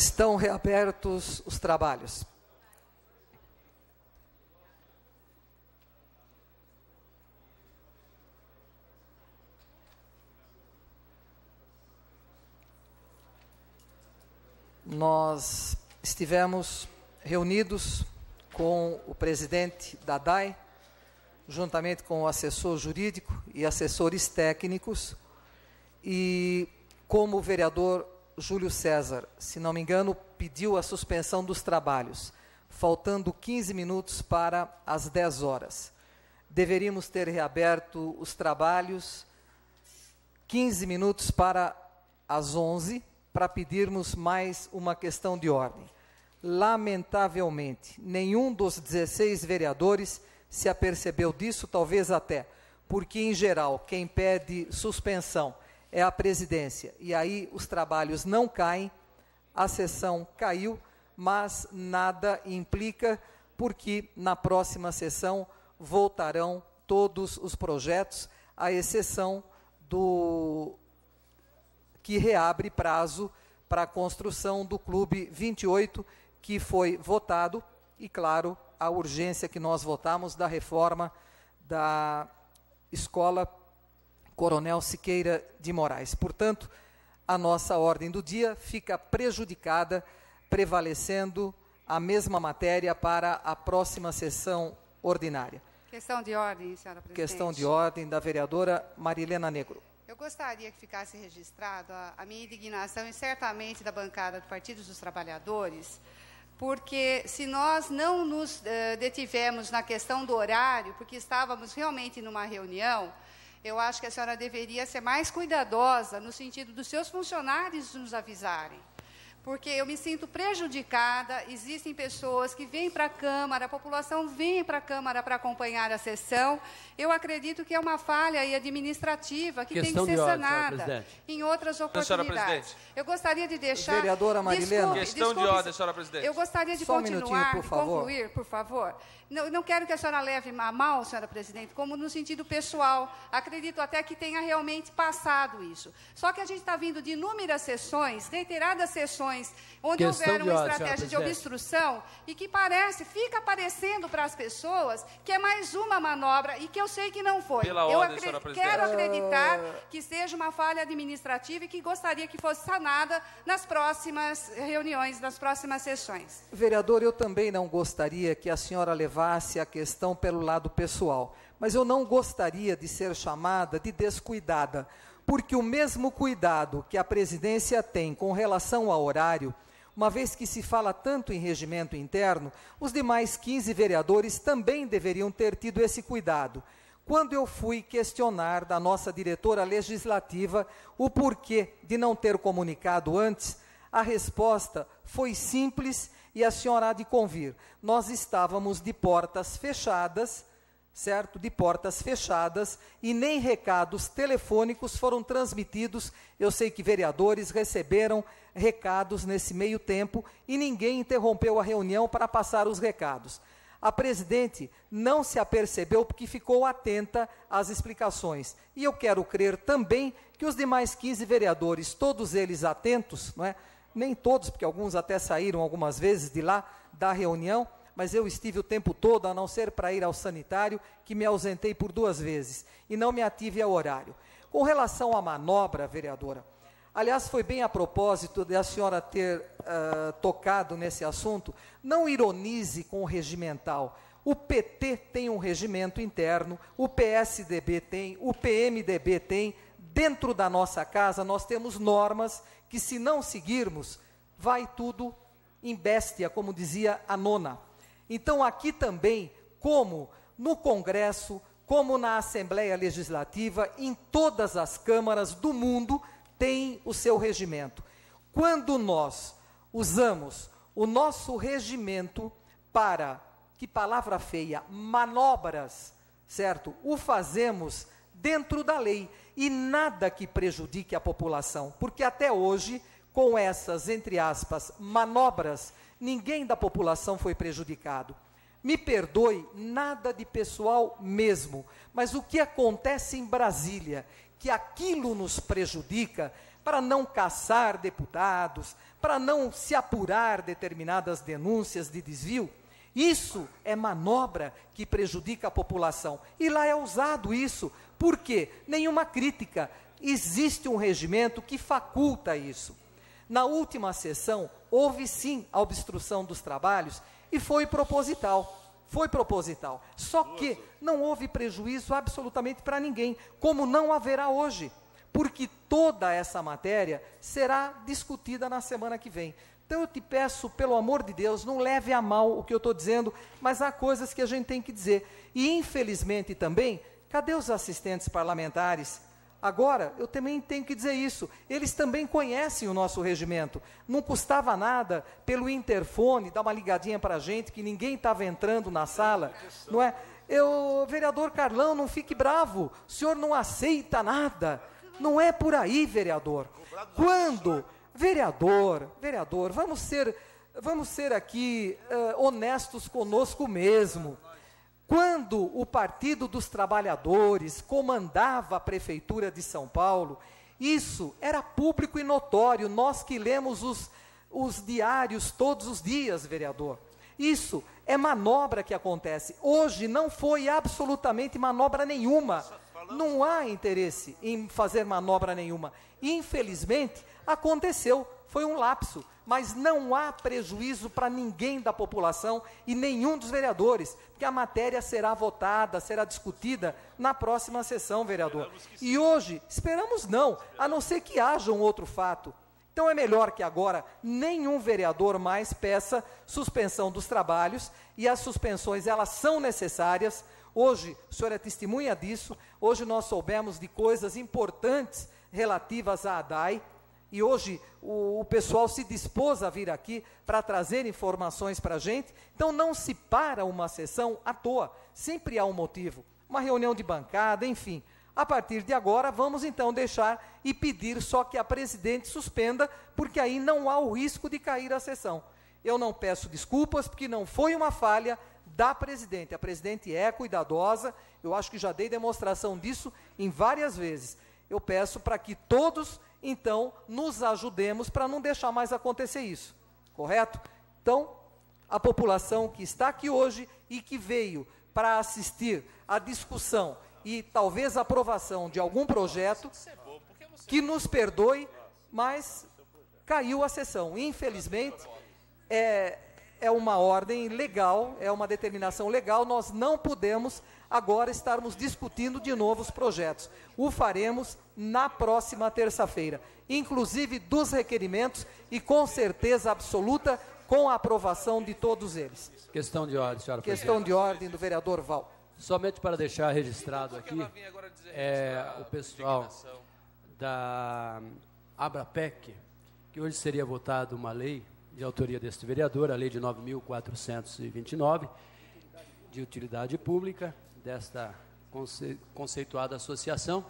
Estão reabertos os trabalhos. Nós estivemos reunidos com o presidente da DAI, juntamente com o assessor jurídico e assessores técnicos, e como vereador Júlio César, se não me engano, pediu a suspensão dos trabalhos, faltando 15 minutos para as 10 horas. Deveríamos ter reaberto os trabalhos 15 minutos para as 11, para pedirmos mais uma questão de ordem. Lamentavelmente, nenhum dos 16 vereadores se apercebeu disso, talvez até porque, em geral, quem pede suspensão é a presidência. E aí os trabalhos não caem, a sessão caiu, mas nada implica, porque na próxima sessão voltarão todos os projetos, à exceção do que reabre prazo para a construção do Clube 28, que foi votado, e claro, a urgência que nós votamos da reforma da escola Coronel Siqueira de Moraes. Portanto, a nossa ordem do dia fica prejudicada, prevalecendo a mesma matéria para a próxima sessão ordinária. Questão de ordem, senhora presidente. Questão de ordem da vereadora Marilena Negro. Eu gostaria que ficasse registrado a, a minha indignação e certamente da bancada do Partido dos Trabalhadores, porque se nós não nos uh, detivemos na questão do horário, porque estávamos realmente numa reunião, eu acho que a senhora deveria ser mais cuidadosa no sentido dos seus funcionários nos avisarem. Porque eu me sinto prejudicada, existem pessoas que vêm para a Câmara, a população vem para a Câmara para acompanhar a sessão. Eu acredito que é uma falha administrativa que Questão tem que ser ordem, sanada em outras oportunidades. Eu gostaria de deixar. Vereadora Marilena. Desculpe, Questão desculpe, de ordem, senhora presidente. Eu gostaria de Só continuar, um por favor. concluir, por favor. Não, não, quero que a senhora leve a mal, senhora presidente, como no sentido pessoal. Acredito até que tenha realmente passado isso. Só que a gente está vindo de inúmeras sessões, reiteradas sessões, onde Questão houveram uma estratégia de obstrução e que parece, fica parecendo para as pessoas que é mais uma manobra e que eu sei que não foi. Pela eu ordem, quero acreditar ah. que seja uma falha administrativa e que gostaria que fosse sanada nas próximas reuniões, nas próximas sessões. Vereador, eu também não gostaria que a senhora levasse levasse a questão pelo lado pessoal, mas eu não gostaria de ser chamada de descuidada, porque o mesmo cuidado que a presidência tem com relação ao horário, uma vez que se fala tanto em regimento interno, os demais 15 vereadores também deveriam ter tido esse cuidado. Quando eu fui questionar da nossa diretora legislativa o porquê de não ter comunicado antes, a resposta foi simples e a senhora há de convir. Nós estávamos de portas fechadas, certo? De portas fechadas e nem recados telefônicos foram transmitidos. Eu sei que vereadores receberam recados nesse meio tempo e ninguém interrompeu a reunião para passar os recados. A presidente não se apercebeu porque ficou atenta às explicações. E eu quero crer também que os demais 15 vereadores, todos eles atentos, não é? nem todos, porque alguns até saíram algumas vezes de lá da reunião, mas eu estive o tempo todo, a não ser para ir ao sanitário, que me ausentei por duas vezes e não me ative ao horário. Com relação à manobra, vereadora, aliás, foi bem a propósito da senhora ter uh, tocado nesse assunto, não ironize com o regimental. O PT tem um regimento interno, o PSDB tem, o PMDB tem. Dentro da nossa casa, nós temos normas que se não seguirmos, vai tudo em bestia, como dizia a nona. Então, aqui também, como no Congresso, como na Assembleia Legislativa, em todas as câmaras do mundo, tem o seu regimento. Quando nós usamos o nosso regimento para, que palavra feia, manobras, certo? O fazemos dentro da lei e nada que prejudique a população, porque até hoje, com essas, entre aspas, manobras, ninguém da população foi prejudicado. Me perdoe, nada de pessoal mesmo, mas o que acontece em Brasília, que aquilo nos prejudica para não caçar deputados, para não se apurar determinadas denúncias de desvio, isso é manobra que prejudica a população. E lá é usado isso por quê? Nenhuma crítica. Existe um regimento que faculta isso. Na última sessão, houve sim a obstrução dos trabalhos e foi proposital. Foi proposital. Só que não houve prejuízo absolutamente para ninguém, como não haverá hoje, porque toda essa matéria será discutida na semana que vem. Então eu te peço, pelo amor de Deus, não leve a mal o que eu estou dizendo, mas há coisas que a gente tem que dizer. E infelizmente também Cadê os assistentes parlamentares? Agora, eu também tenho que dizer isso, eles também conhecem o nosso regimento. Não custava nada pelo interfone dar uma ligadinha para a gente que ninguém estava entrando na sala, não é? Eu, vereador Carlão, não fique bravo, o senhor não aceita nada. Não é por aí, vereador. Quando, vereador, vereador, vamos ser, vamos ser aqui uh, honestos conosco mesmo. Quando o Partido dos Trabalhadores comandava a Prefeitura de São Paulo, isso era público e notório, nós que lemos os, os diários todos os dias, vereador. Isso é manobra que acontece. Hoje não foi absolutamente manobra nenhuma. Não há interesse em fazer manobra nenhuma. Infelizmente, aconteceu foi um lapso, mas não há prejuízo para ninguém da população e nenhum dos vereadores, porque a matéria será votada, será discutida na próxima sessão, vereador. E hoje, esperamos não, a não ser que haja um outro fato. Então é melhor que agora nenhum vereador mais peça suspensão dos trabalhos e as suspensões elas são necessárias. Hoje, o senhor é testemunha disso. Hoje nós soubemos de coisas importantes relativas à ADAI, e hoje o, o pessoal se dispôs a vir aqui para trazer informações para a gente. Então não se para uma sessão à toa, sempre há um motivo. Uma reunião de bancada, enfim. A partir de agora, vamos então deixar e pedir só que a presidente suspenda, porque aí não há o risco de cair a sessão. Eu não peço desculpas, porque não foi uma falha da presidente. A presidente é cuidadosa, eu acho que já dei demonstração disso em várias vezes. Eu peço para que todos então nos ajudemos para não deixar mais acontecer isso, correto? Então, a população que está aqui hoje e que veio para assistir à discussão e talvez aprovação de algum projeto, que nos perdoe, mas caiu a sessão. Infelizmente, é, é uma ordem legal, é uma determinação legal, nós não podemos agora estarmos discutindo de novo os projetos. O faremos na próxima terça-feira, inclusive dos requerimentos e com certeza absoluta, com a aprovação de todos eles. Questão de ordem, senhora Questão presidente. de ordem do vereador Val. Somente para deixar registrado aqui, é, o pessoal da hum, AbraPEC, que hoje seria votada uma lei de autoria deste vereador, a lei de 9.429, de utilidade pública, desta conceituada associação,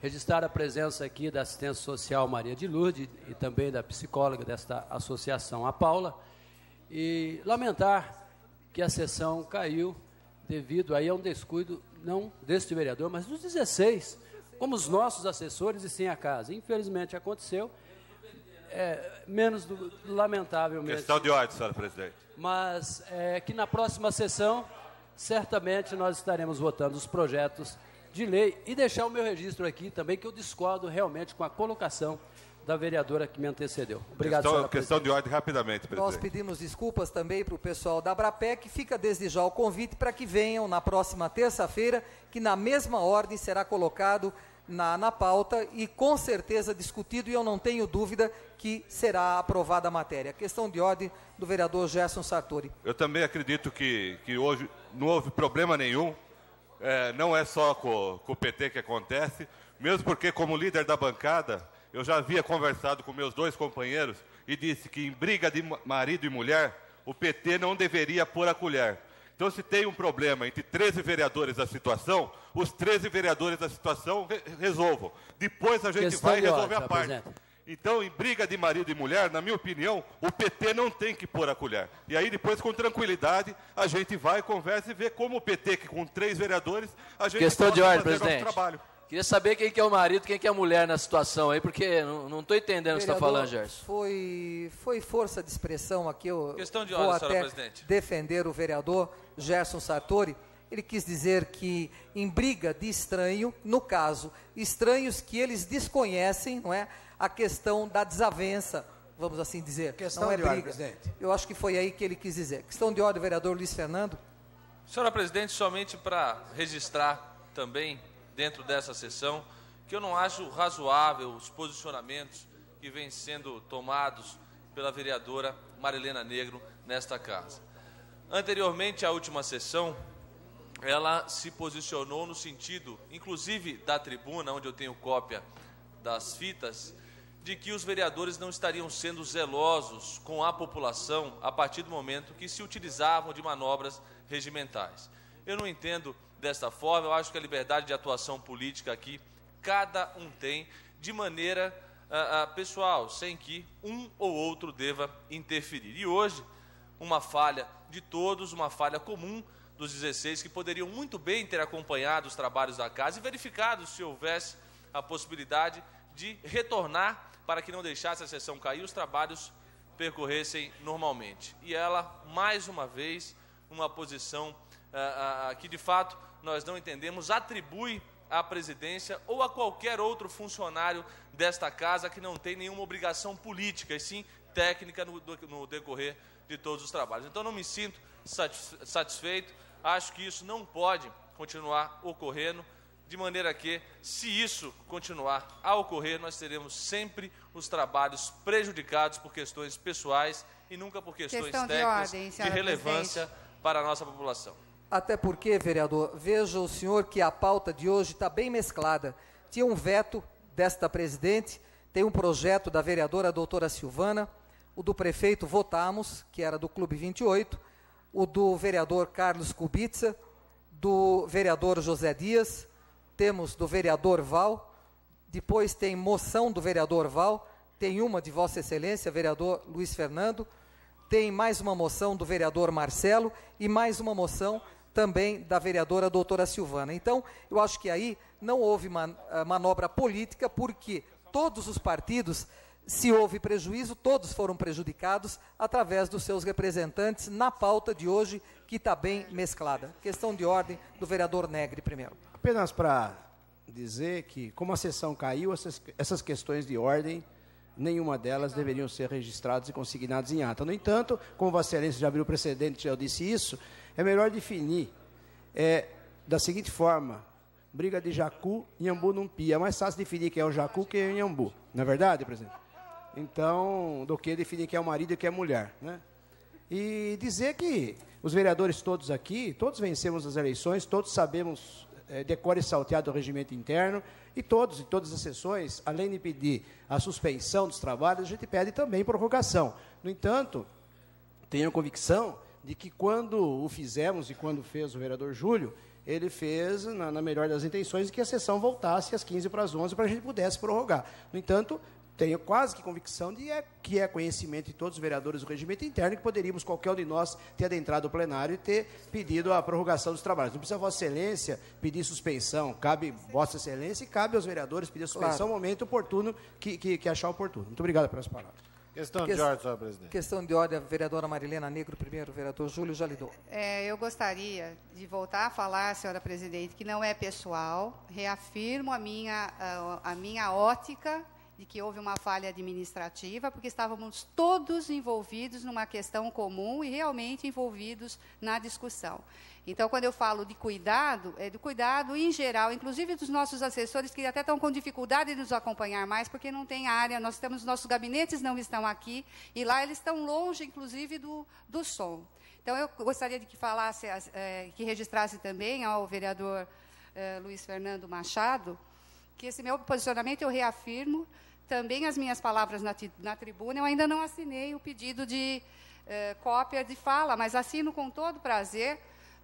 registrar a presença aqui da assistência social Maria de Lourdes e também da psicóloga desta associação, a Paula, e lamentar que a sessão caiu devido aí a um descuido, não deste vereador, mas dos 16, como os nossos assessores e sem a casa. Infelizmente aconteceu, é, menos do, lamentavelmente. Questão de ordem, senhora presidente. Mas é, que na próxima sessão, certamente nós estaremos votando os projetos de lei e deixar o meu registro aqui também, que eu discordo realmente com a colocação da vereadora que me antecedeu. Obrigado, questão, senhora Questão presidente. de ordem, rapidamente, presidente. Nós pedimos desculpas também para o pessoal da Abrapec. Fica desde já o convite para que venham na próxima terça-feira, que na mesma ordem será colocado na, na pauta e com certeza discutido, e eu não tenho dúvida que será aprovada a matéria. Questão de ordem do vereador Gerson Sartori. Eu também acredito que, que hoje não houve problema nenhum é, não é só com, com o PT que acontece, mesmo porque, como líder da bancada, eu já havia conversado com meus dois companheiros e disse que em briga de marido e mulher, o PT não deveria pôr a colher. Então, se tem um problema entre 13 vereadores da situação, os 13 vereadores da situação re resolvam. Depois a gente Questão vai resolver ordem, a parte. Presidente. Então, em briga de marido e mulher, na minha opinião, o PT não tem que pôr a colher. E aí, depois, com tranquilidade, a gente vai, conversa e vê como o PT, que com três vereadores, a gente Questão de ordem, presidente. trabalho. Queria saber quem que é o marido, quem que é a mulher na situação aí, porque não estou entendendo o que você está falando, Gerson. Foi, foi força de expressão aqui. Eu Questão de ordem, vou até presidente. defender o vereador Gerson Sartori ele quis dizer que em briga de estranho, no caso, estranhos que eles desconhecem, não é? A questão da desavença, vamos assim dizer. Questão não é de briga. ordem, presidente. Eu acho que foi aí que ele quis dizer. Questão de ordem, vereador Luiz Fernando. Senhora presidente, somente para registrar também, dentro dessa sessão, que eu não acho razoável os posicionamentos que vêm sendo tomados pela vereadora Marilena Negro nesta casa. Anteriormente à última sessão, ela se posicionou no sentido, inclusive da tribuna, onde eu tenho cópia das fitas, de que os vereadores não estariam sendo zelosos com a população a partir do momento que se utilizavam de manobras regimentais. Eu não entendo desta forma, eu acho que a liberdade de atuação política aqui cada um tem de maneira ah, ah, pessoal, sem que um ou outro deva interferir. E hoje, uma falha de todos, uma falha comum, dos 16 que poderiam muito bem ter acompanhado os trabalhos da casa e verificado se houvesse a possibilidade de retornar para que não deixasse a sessão cair os trabalhos percorressem normalmente. E ela, mais uma vez, uma posição ah, ah, ah, que de fato nós não entendemos, atribui à presidência ou a qualquer outro funcionário desta casa que não tem nenhuma obrigação política, e sim técnica no, no decorrer de todos os trabalhos. Então, não me sinto satisfeito Acho que isso não pode continuar ocorrendo, de maneira que, se isso continuar a ocorrer, nós teremos sempre os trabalhos prejudicados por questões pessoais e nunca por questões Questão técnicas de, ordem, de relevância presidente. para a nossa população. Até porque, vereador, veja o senhor que a pauta de hoje está bem mesclada. Tinha um veto desta presidente, tem um projeto da vereadora doutora Silvana, o do prefeito votamos, que era do Clube 28, o do vereador Carlos Kubica, do vereador José Dias, temos do vereador Val, depois tem moção do vereador Val, tem uma de Vossa Excelência, vereador Luiz Fernando, tem mais uma moção do vereador Marcelo e mais uma moção também da vereadora doutora Silvana. Então, eu acho que aí não houve man eh, manobra política, porque todos os partidos se houve prejuízo, todos foram prejudicados através dos seus representantes na pauta de hoje, que está bem mesclada. Questão de ordem do vereador Negre, primeiro. Apenas para dizer que, como a sessão caiu, essas, essas questões de ordem, nenhuma delas deveriam ser registradas e consignadas em ata. No entanto, como Vossa Excelência já abriu o precedente, já disse isso, é melhor definir é, da seguinte forma: briga de jacu, Inhambu não pia. É mais fácil definir quem é o jacu que é o Inhambu. Não é verdade, presidente? Então, do que definir quem é o marido e quem é a mulher, né? E dizer que os vereadores todos aqui, todos vencemos as eleições, todos sabemos é, eh, decore salteado o regimento interno, e todos, em todas as sessões, além de pedir a suspensão dos trabalhos, a gente pede também prorrogação. No entanto, tenho a convicção de que quando o fizemos e quando fez o vereador Júlio, ele fez, na, na melhor das intenções, que a sessão voltasse às 15 para as 11 para a gente pudesse prorrogar. No entanto, tenho quase que convicção de é, que é conhecimento de todos os vereadores do regimento interno que poderíamos, qualquer um de nós, ter adentrado o plenário e ter pedido a prorrogação dos trabalhos. Não precisa Vossa Excelência pedir suspensão, cabe Vossa Excelência e cabe aos vereadores pedir suspensão claro. no momento oportuno que, que, que, achar oportuno. Muito obrigado pelas palavras. Questão de ordem, senhora presidente. Questão de ordem, vereadora Marilena Negro, primeiro, vereador Júlio Jalidou. É, eu gostaria de voltar a falar, senhora presidente, que não é pessoal, reafirmo a minha, a, a minha ótica de que houve uma falha administrativa, porque estávamos todos envolvidos numa questão comum e realmente envolvidos na discussão. Então, quando eu falo de cuidado, é do cuidado em geral, inclusive dos nossos assessores, que até estão com dificuldade de nos acompanhar mais, porque não tem área, nós temos, nossos gabinetes não estão aqui, e lá eles estão longe, inclusive, do, do som. Então, eu gostaria de que falasse, é, que registrasse também ao vereador é, Luiz Fernando Machado, que esse meu posicionamento eu reafirmo, também as minhas palavras na, na tribuna. Eu ainda não assinei o pedido de eh, cópia de fala, mas assino com todo prazer,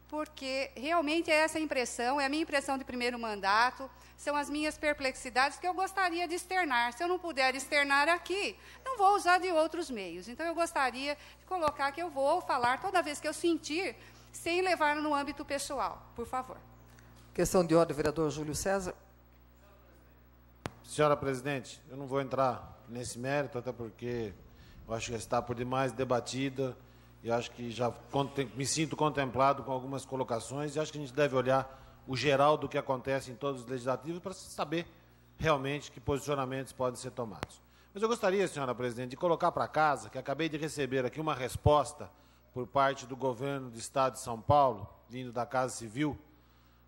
porque realmente é essa impressão, é a minha impressão de primeiro mandato, são as minhas perplexidades que eu gostaria de externar. Se eu não puder externar aqui, não vou usar de outros meios. Então, eu gostaria de colocar que eu vou falar toda vez que eu sentir, sem levar no âmbito pessoal. Por favor. Questão de ordem, vereador Júlio César. Senhora presidente, eu não vou entrar nesse mérito, até porque eu acho que está por demais debatida e acho que já me sinto contemplado com algumas colocações e acho que a gente deve olhar o geral do que acontece em todos os legislativos para saber realmente que posicionamentos podem ser tomados. Mas eu gostaria, senhora presidente, de colocar para casa que acabei de receber aqui uma resposta por parte do governo do Estado de São Paulo, vindo da Casa Civil,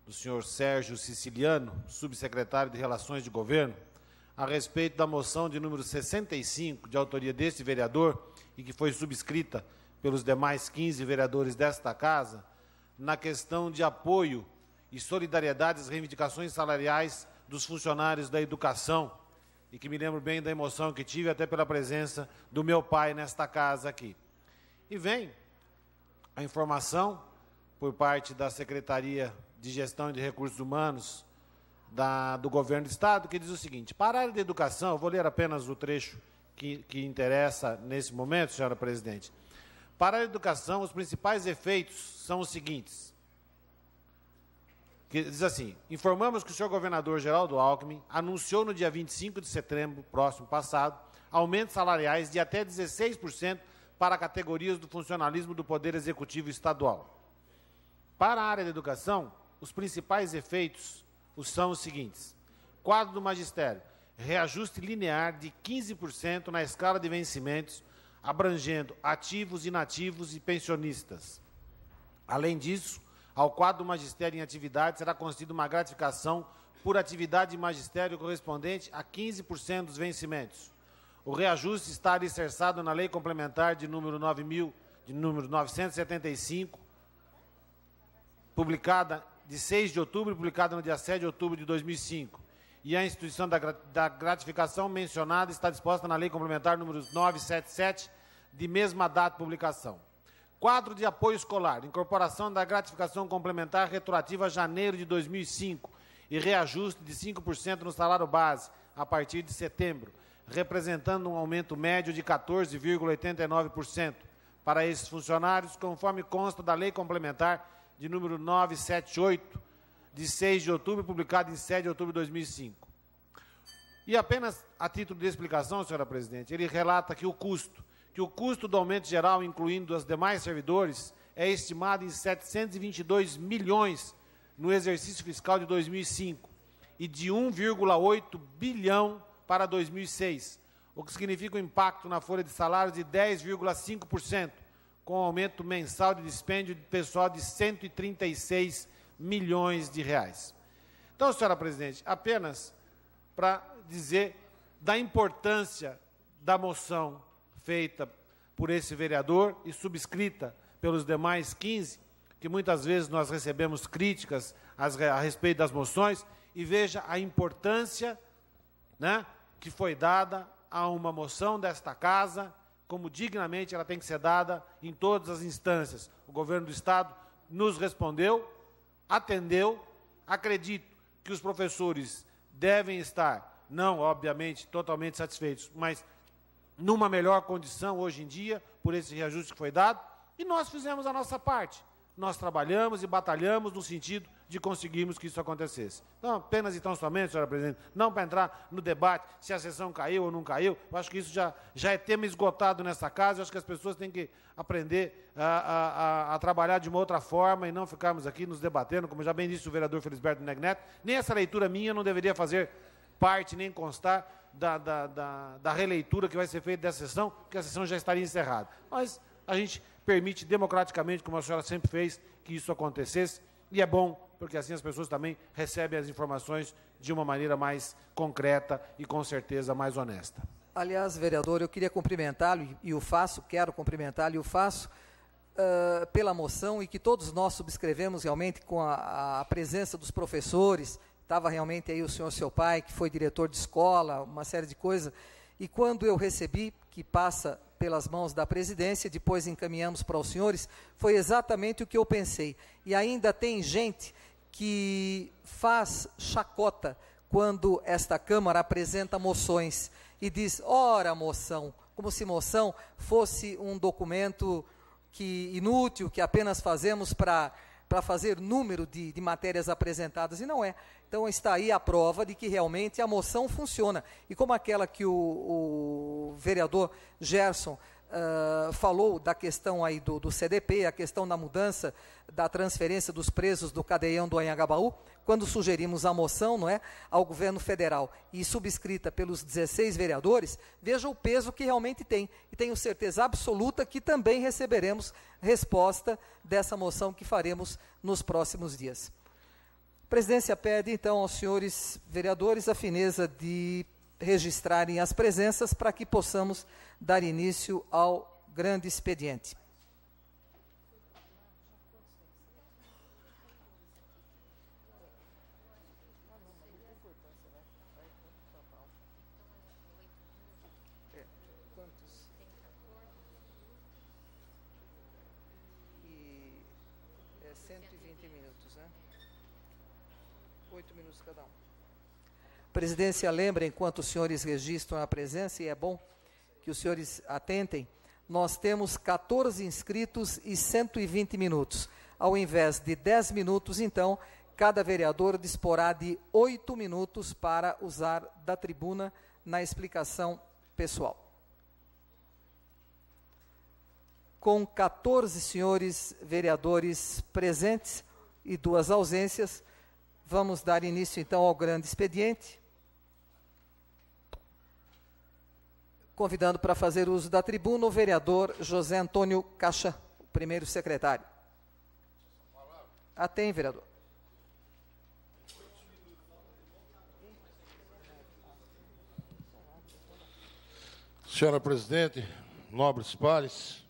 do senhor Sérgio Siciliano, subsecretário de Relações de Governo, a respeito da moção de número 65, de autoria deste vereador, e que foi subscrita pelos demais 15 vereadores desta Casa, na questão de apoio e solidariedade às reivindicações salariais dos funcionários da educação, e que me lembro bem da emoção que tive até pela presença do meu pai nesta casa aqui. E vem a informação por parte da Secretaria de Gestão e de Recursos Humanos da, do governo do Estado, que diz o seguinte: para a área da educação, eu vou ler apenas o trecho que, que interessa nesse momento, senhora presidente. Para a educação, os principais efeitos são os seguintes. Que diz assim: informamos que o senhor governador Geraldo Alckmin anunciou no dia 25 de setembro próximo passado aumentos salariais de até 16% para categorias do funcionalismo do Poder Executivo Estadual. Para a área da educação, os principais efeitos os são os seguintes: quadro do magistério, reajuste linear de 15% na escala de vencimentos, abrangendo ativos, inativos e pensionistas. Além disso, ao quadro do magistério em atividade será concedida uma gratificação por atividade de magistério correspondente a 15% dos vencimentos. O reajuste está alicerçado na Lei Complementar de número 9000 de número 975 publicada de 6 de outubro, publicada no dia 7 de outubro de 2005. E a instituição da, da gratificação mencionada está disposta na Lei Complementar número 977, de mesma data de publicação. Quadro de apoio escolar, incorporação da gratificação complementar retroativa a janeiro de 2005 e reajuste de 5% no salário base a partir de setembro, representando um aumento médio de 14,89% para esses funcionários, conforme consta da Lei Complementar de número 978, de 6 de outubro, publicado em 7 de outubro de 2005. E apenas a título de explicação, senhora presidente, ele relata que o custo, que o custo do aumento geral, incluindo os demais servidores, é estimado em 722 milhões no exercício fiscal de 2005 e de 1,8 bilhão para 2006, o que significa um impacto na folha de salários de 10,5%, com aumento mensal de dispêndio de pessoal de 136 milhões de reais. Então, senhora presidente, apenas para dizer da importância da moção feita por esse vereador e subscrita pelos demais 15, que muitas vezes nós recebemos críticas a respeito das moções, e veja a importância né, que foi dada a uma moção desta casa como dignamente ela tem que ser dada em todas as instâncias. O governo do Estado nos respondeu, atendeu. Acredito que os professores devem estar, não, obviamente, totalmente satisfeitos, mas numa melhor condição hoje em dia, por esse reajuste que foi dado. E nós fizemos a nossa parte nós trabalhamos e batalhamos no sentido de conseguirmos que isso acontecesse. Então, apenas então somente, senhora presidente, não para entrar no debate se a sessão caiu ou não caiu, eu acho que isso já, já é tema esgotado nessa casa, eu acho que as pessoas têm que aprender a, a, a trabalhar de uma outra forma e não ficarmos aqui nos debatendo, como já bem disse o vereador Felisberto Negnet, nem essa leitura minha não deveria fazer parte, nem constar da, da, da, da releitura que vai ser feita dessa sessão, porque a sessão já estaria encerrada. Mas a gente permite democraticamente, como a senhora sempre fez, que isso acontecesse. E é bom, porque assim as pessoas também recebem as informações de uma maneira mais concreta e, com certeza, mais honesta. Aliás, vereador, eu queria cumprimentá-lo e o faço, quero cumprimentá-lo e o faço. Uh, pela moção e que todos nós subscrevemos realmente com a, a presença dos professores. Estava realmente aí o senhor, seu pai, que foi diretor de escola, uma série de coisas. E quando eu recebi, que passa pelas mãos da presidência, depois encaminhamos para os senhores, foi exatamente o que eu pensei. E ainda tem gente que faz chacota quando esta Câmara apresenta moções e diz, ora moção, como se moção fosse um documento que inútil, que apenas fazemos para para fazer número de, de matérias apresentadas, e não é. Então está aí a prova de que realmente a moção funciona. E como aquela que o, o vereador Gerson uh, falou da questão aí do, do, CDP, a questão da mudança da transferência dos presos do cadeião do Anhangabaú, quando sugerimos a moção não é, ao governo federal e subscrita pelos 16 vereadores, veja o peso que realmente tem. E tenho certeza absoluta que também receberemos resposta dessa moção que faremos nos próximos dias. A presidência pede, então, aos senhores vereadores a fineza de registrarem as presenças para que possamos dar início ao grande expediente. presidência lembra, enquanto os senhores registram a presença, e é bom que os senhores atentem, nós temos 14 inscritos e 120 minutos. Ao invés de 10 minutos, então, cada vereador disporá de 8 minutos para usar da tribuna na explicação pessoal. com 14 senhores vereadores presentes e duas ausências. Vamos dar início então ao grande expediente. convidando para fazer uso da tribuna o vereador José Antônio Caixa, o primeiro secretário. Ah, vereador. Senhora Presidente, nobres pares,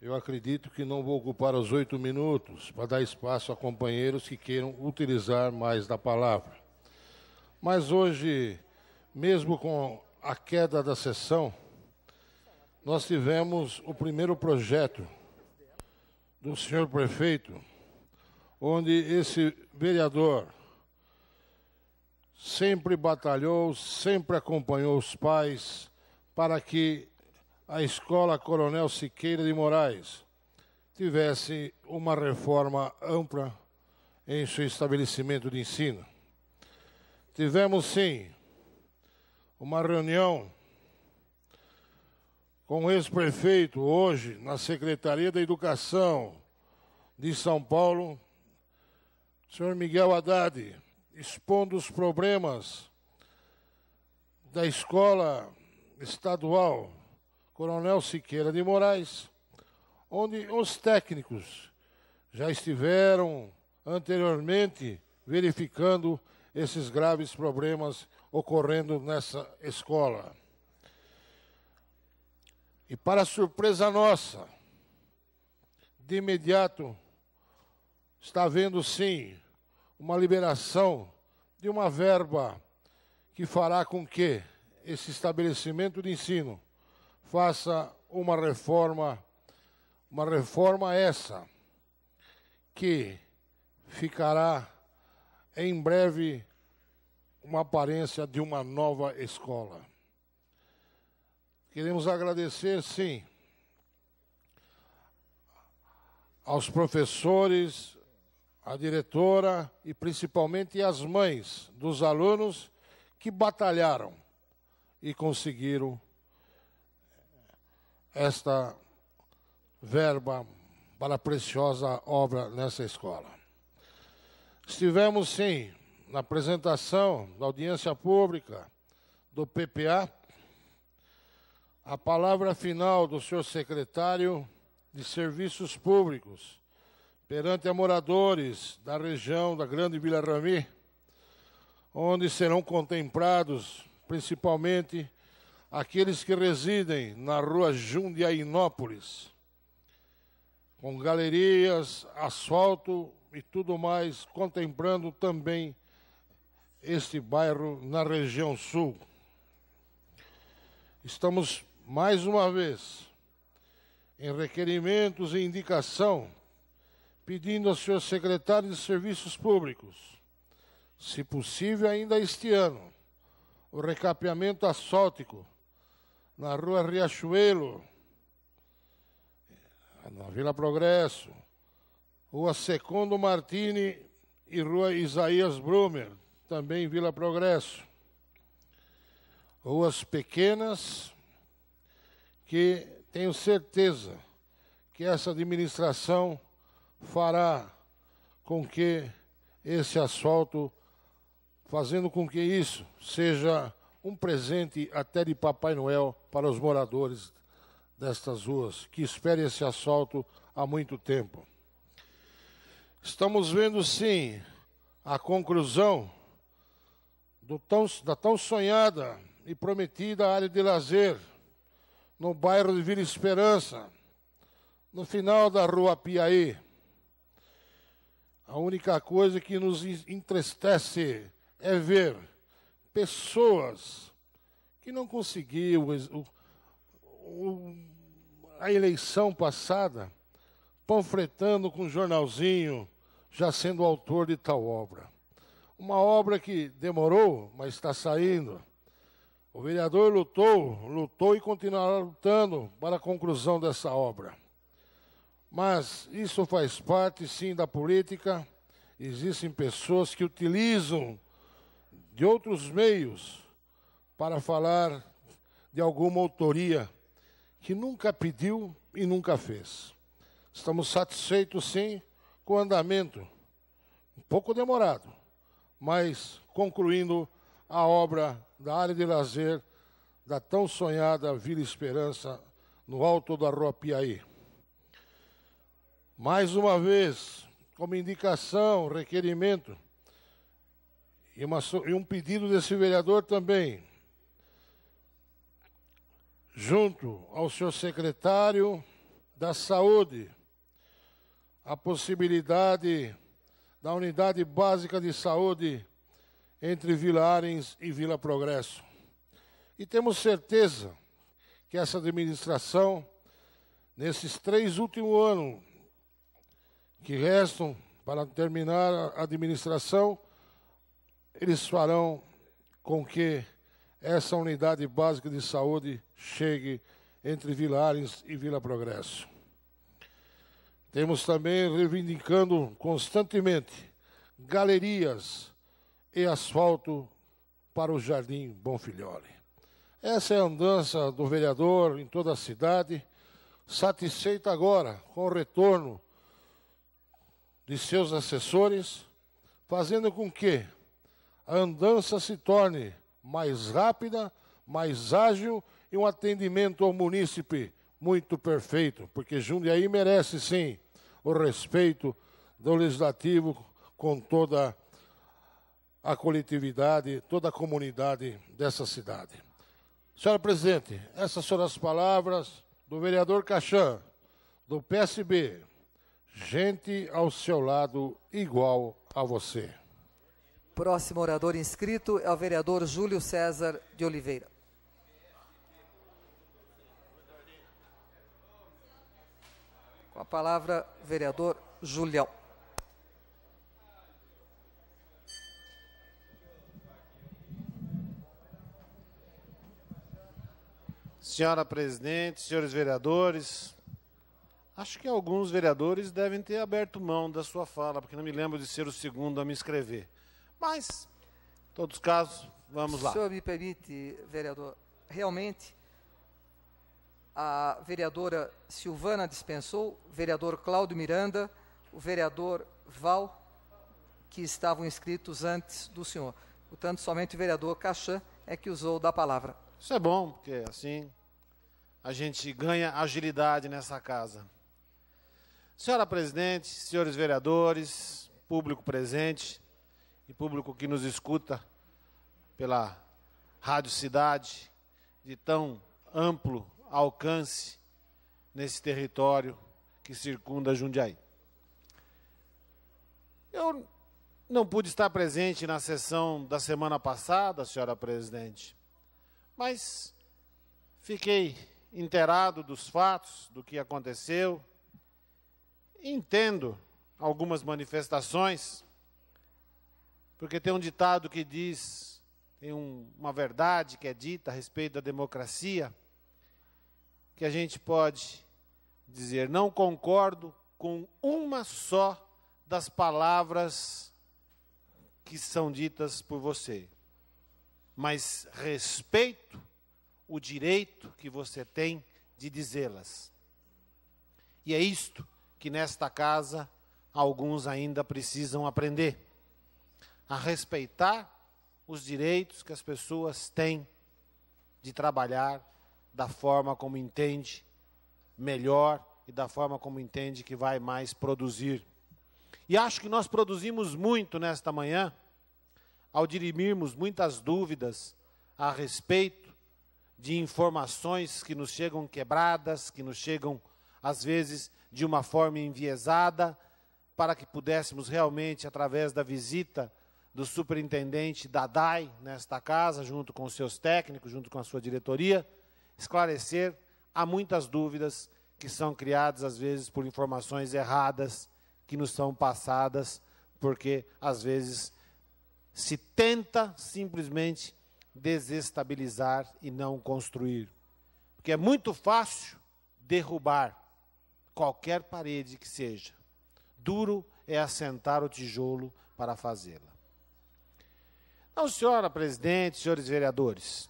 eu acredito que não vou ocupar os oito minutos para dar espaço a companheiros que queiram utilizar mais da palavra. Mas hoje mesmo com a queda da sessão, nós tivemos o primeiro projeto do senhor prefeito, onde esse vereador sempre batalhou, sempre acompanhou os pais para que a escola Coronel Siqueira de Moraes tivesse uma reforma ampla em seu estabelecimento de ensino. Tivemos, sim, uma reunião com o ex-prefeito hoje na Secretaria da Educação de São Paulo, o senhor Miguel Haddad, expondo os problemas da escola estadual Coronel Siqueira de Moraes, onde os técnicos já estiveram anteriormente verificando esses graves problemas ocorrendo nessa escola. E para surpresa nossa, de imediato está havendo sim uma liberação de uma verba que fará com que esse estabelecimento de ensino faça uma reforma, uma reforma essa que ficará em breve uma aparência de uma nova escola. Queremos agradecer, sim, aos professores, à diretora e principalmente às mães dos alunos que batalharam e conseguiram esta verba para a preciosa obra nessa escola. Estivemos, sim, na apresentação da audiência pública do PPA, a palavra final do senhor secretário de Serviços Públicos perante a moradores da região da Grande Vila Rami, onde serão contemplados principalmente aqueles que residem na rua Jundiainópolis, com galerias, asfalto e tudo mais, contemplando também este bairro na região sul. Estamos mais uma vez em requerimentos e indicação pedindo ao senhor secretário de Serviços Públicos, se possível ainda este ano, o recapeamento assótico na rua Riachuelo, na Vila Progresso, rua Secundo Martini e rua Isaías Brumer, também Vila Progresso. Ruas pequenas que tenho certeza que essa administração fará com que esse asfalto, fazendo com que isso seja um presente até de Papai Noel para os moradores destas ruas, que esperem esse asfalto há muito tempo. Estamos vendo, sim, a conclusão tão, da tão sonhada e prometida área de lazer no bairro de Vila Esperança, no final da rua Piaí. A única coisa que nos entristece é ver pessoas que não conseguiram a eleição passada panfletando com um jornalzinho, já sendo autor de tal obra. Uma obra que demorou, mas está saindo. O vereador lutou, lutou e continuará lutando para a conclusão dessa obra. Mas isso faz parte, sim, da política. Existem pessoas que utilizam de outros meios para falar de alguma autoria que nunca pediu e nunca fez. Estamos satisfeitos, sim, com o andamento, um pouco demorado, mas concluindo a obra da área de lazer da tão sonhada Vila Esperança, no alto da Rua Piaí. Mais uma vez, como indicação, requerimento, e, uma, e um pedido desse vereador também, junto ao senhor secretário da Saúde, a possibilidade da Unidade Básica de Saúde entre Vila Arens e Vila Progresso. E temos certeza que essa administração, nesses três últimos anos que restam para terminar a administração, eles farão com que essa unidade básica de saúde chegue entre Vila Arens e Vila Progresso. Temos também reivindicando constantemente galerias e asfalto para o Jardim Bonfilhole. Essa é a andança do vereador em toda a cidade, satisfeito agora com o retorno de seus assessores, fazendo com que a andança se torne mais rápida, mais ágil e um atendimento ao munícipe muito perfeito, porque Jundiaí merece sim o respeito do legislativo com toda a coletividade, toda a comunidade dessa cidade. Senhora presidente, essas foram as palavras do vereador Caixã, do PSB. Gente ao seu lado igual a você. Próximo orador inscrito é o vereador Júlio César de Oliveira. Com a palavra, vereador Julião. Senhora presidente, senhores vereadores, acho que alguns vereadores devem ter aberto mão da sua fala, porque não me lembro de ser o segundo a me inscrever. Mas, em todos os casos, vamos lá. O senhor me permite, vereador, realmente a vereadora Silvana dispensou, o vereador Cláudio Miranda, o vereador Val, que estavam inscritos antes do senhor. Portanto, somente o vereador Caixã é que usou da palavra. Isso é bom, porque assim a gente ganha agilidade nessa casa. Senhora presidente, senhores vereadores, público presente e público que nos escuta pela Rádio Cidade, de tão amplo alcance nesse território que circunda Jundiaí. Eu não pude estar presente na sessão da semana passada, senhora presidente, mas fiquei inteirado dos fatos, do que aconteceu, entendo algumas manifestações, porque tem um ditado que diz, tem um, uma verdade que é dita a respeito da democracia, que a gente pode dizer: não concordo com uma só das palavras que são ditas por você, mas respeito o direito que você tem de dizê-las. E é isto que nesta casa alguns ainda precisam aprender: a respeitar os direitos que as pessoas têm de trabalhar da forma como entende melhor e da forma como entende que vai mais produzir. E acho que nós produzimos muito nesta manhã ao dirimirmos muitas dúvidas a respeito de informações que nos chegam quebradas, que nos chegam às vezes de uma forma enviesada, para que pudéssemos realmente, através da visita do superintendente da DAI nesta casa, junto com os seus técnicos, junto com a sua diretoria, esclarecer, há muitas dúvidas que são criadas, às vezes, por informações erradas que nos são passadas, porque, às vezes, se tenta simplesmente desestabilizar e não construir. Porque é muito fácil derrubar qualquer parede que seja. Duro é assentar o tijolo para fazê-la. Então, senhora presidente, senhores vereadores,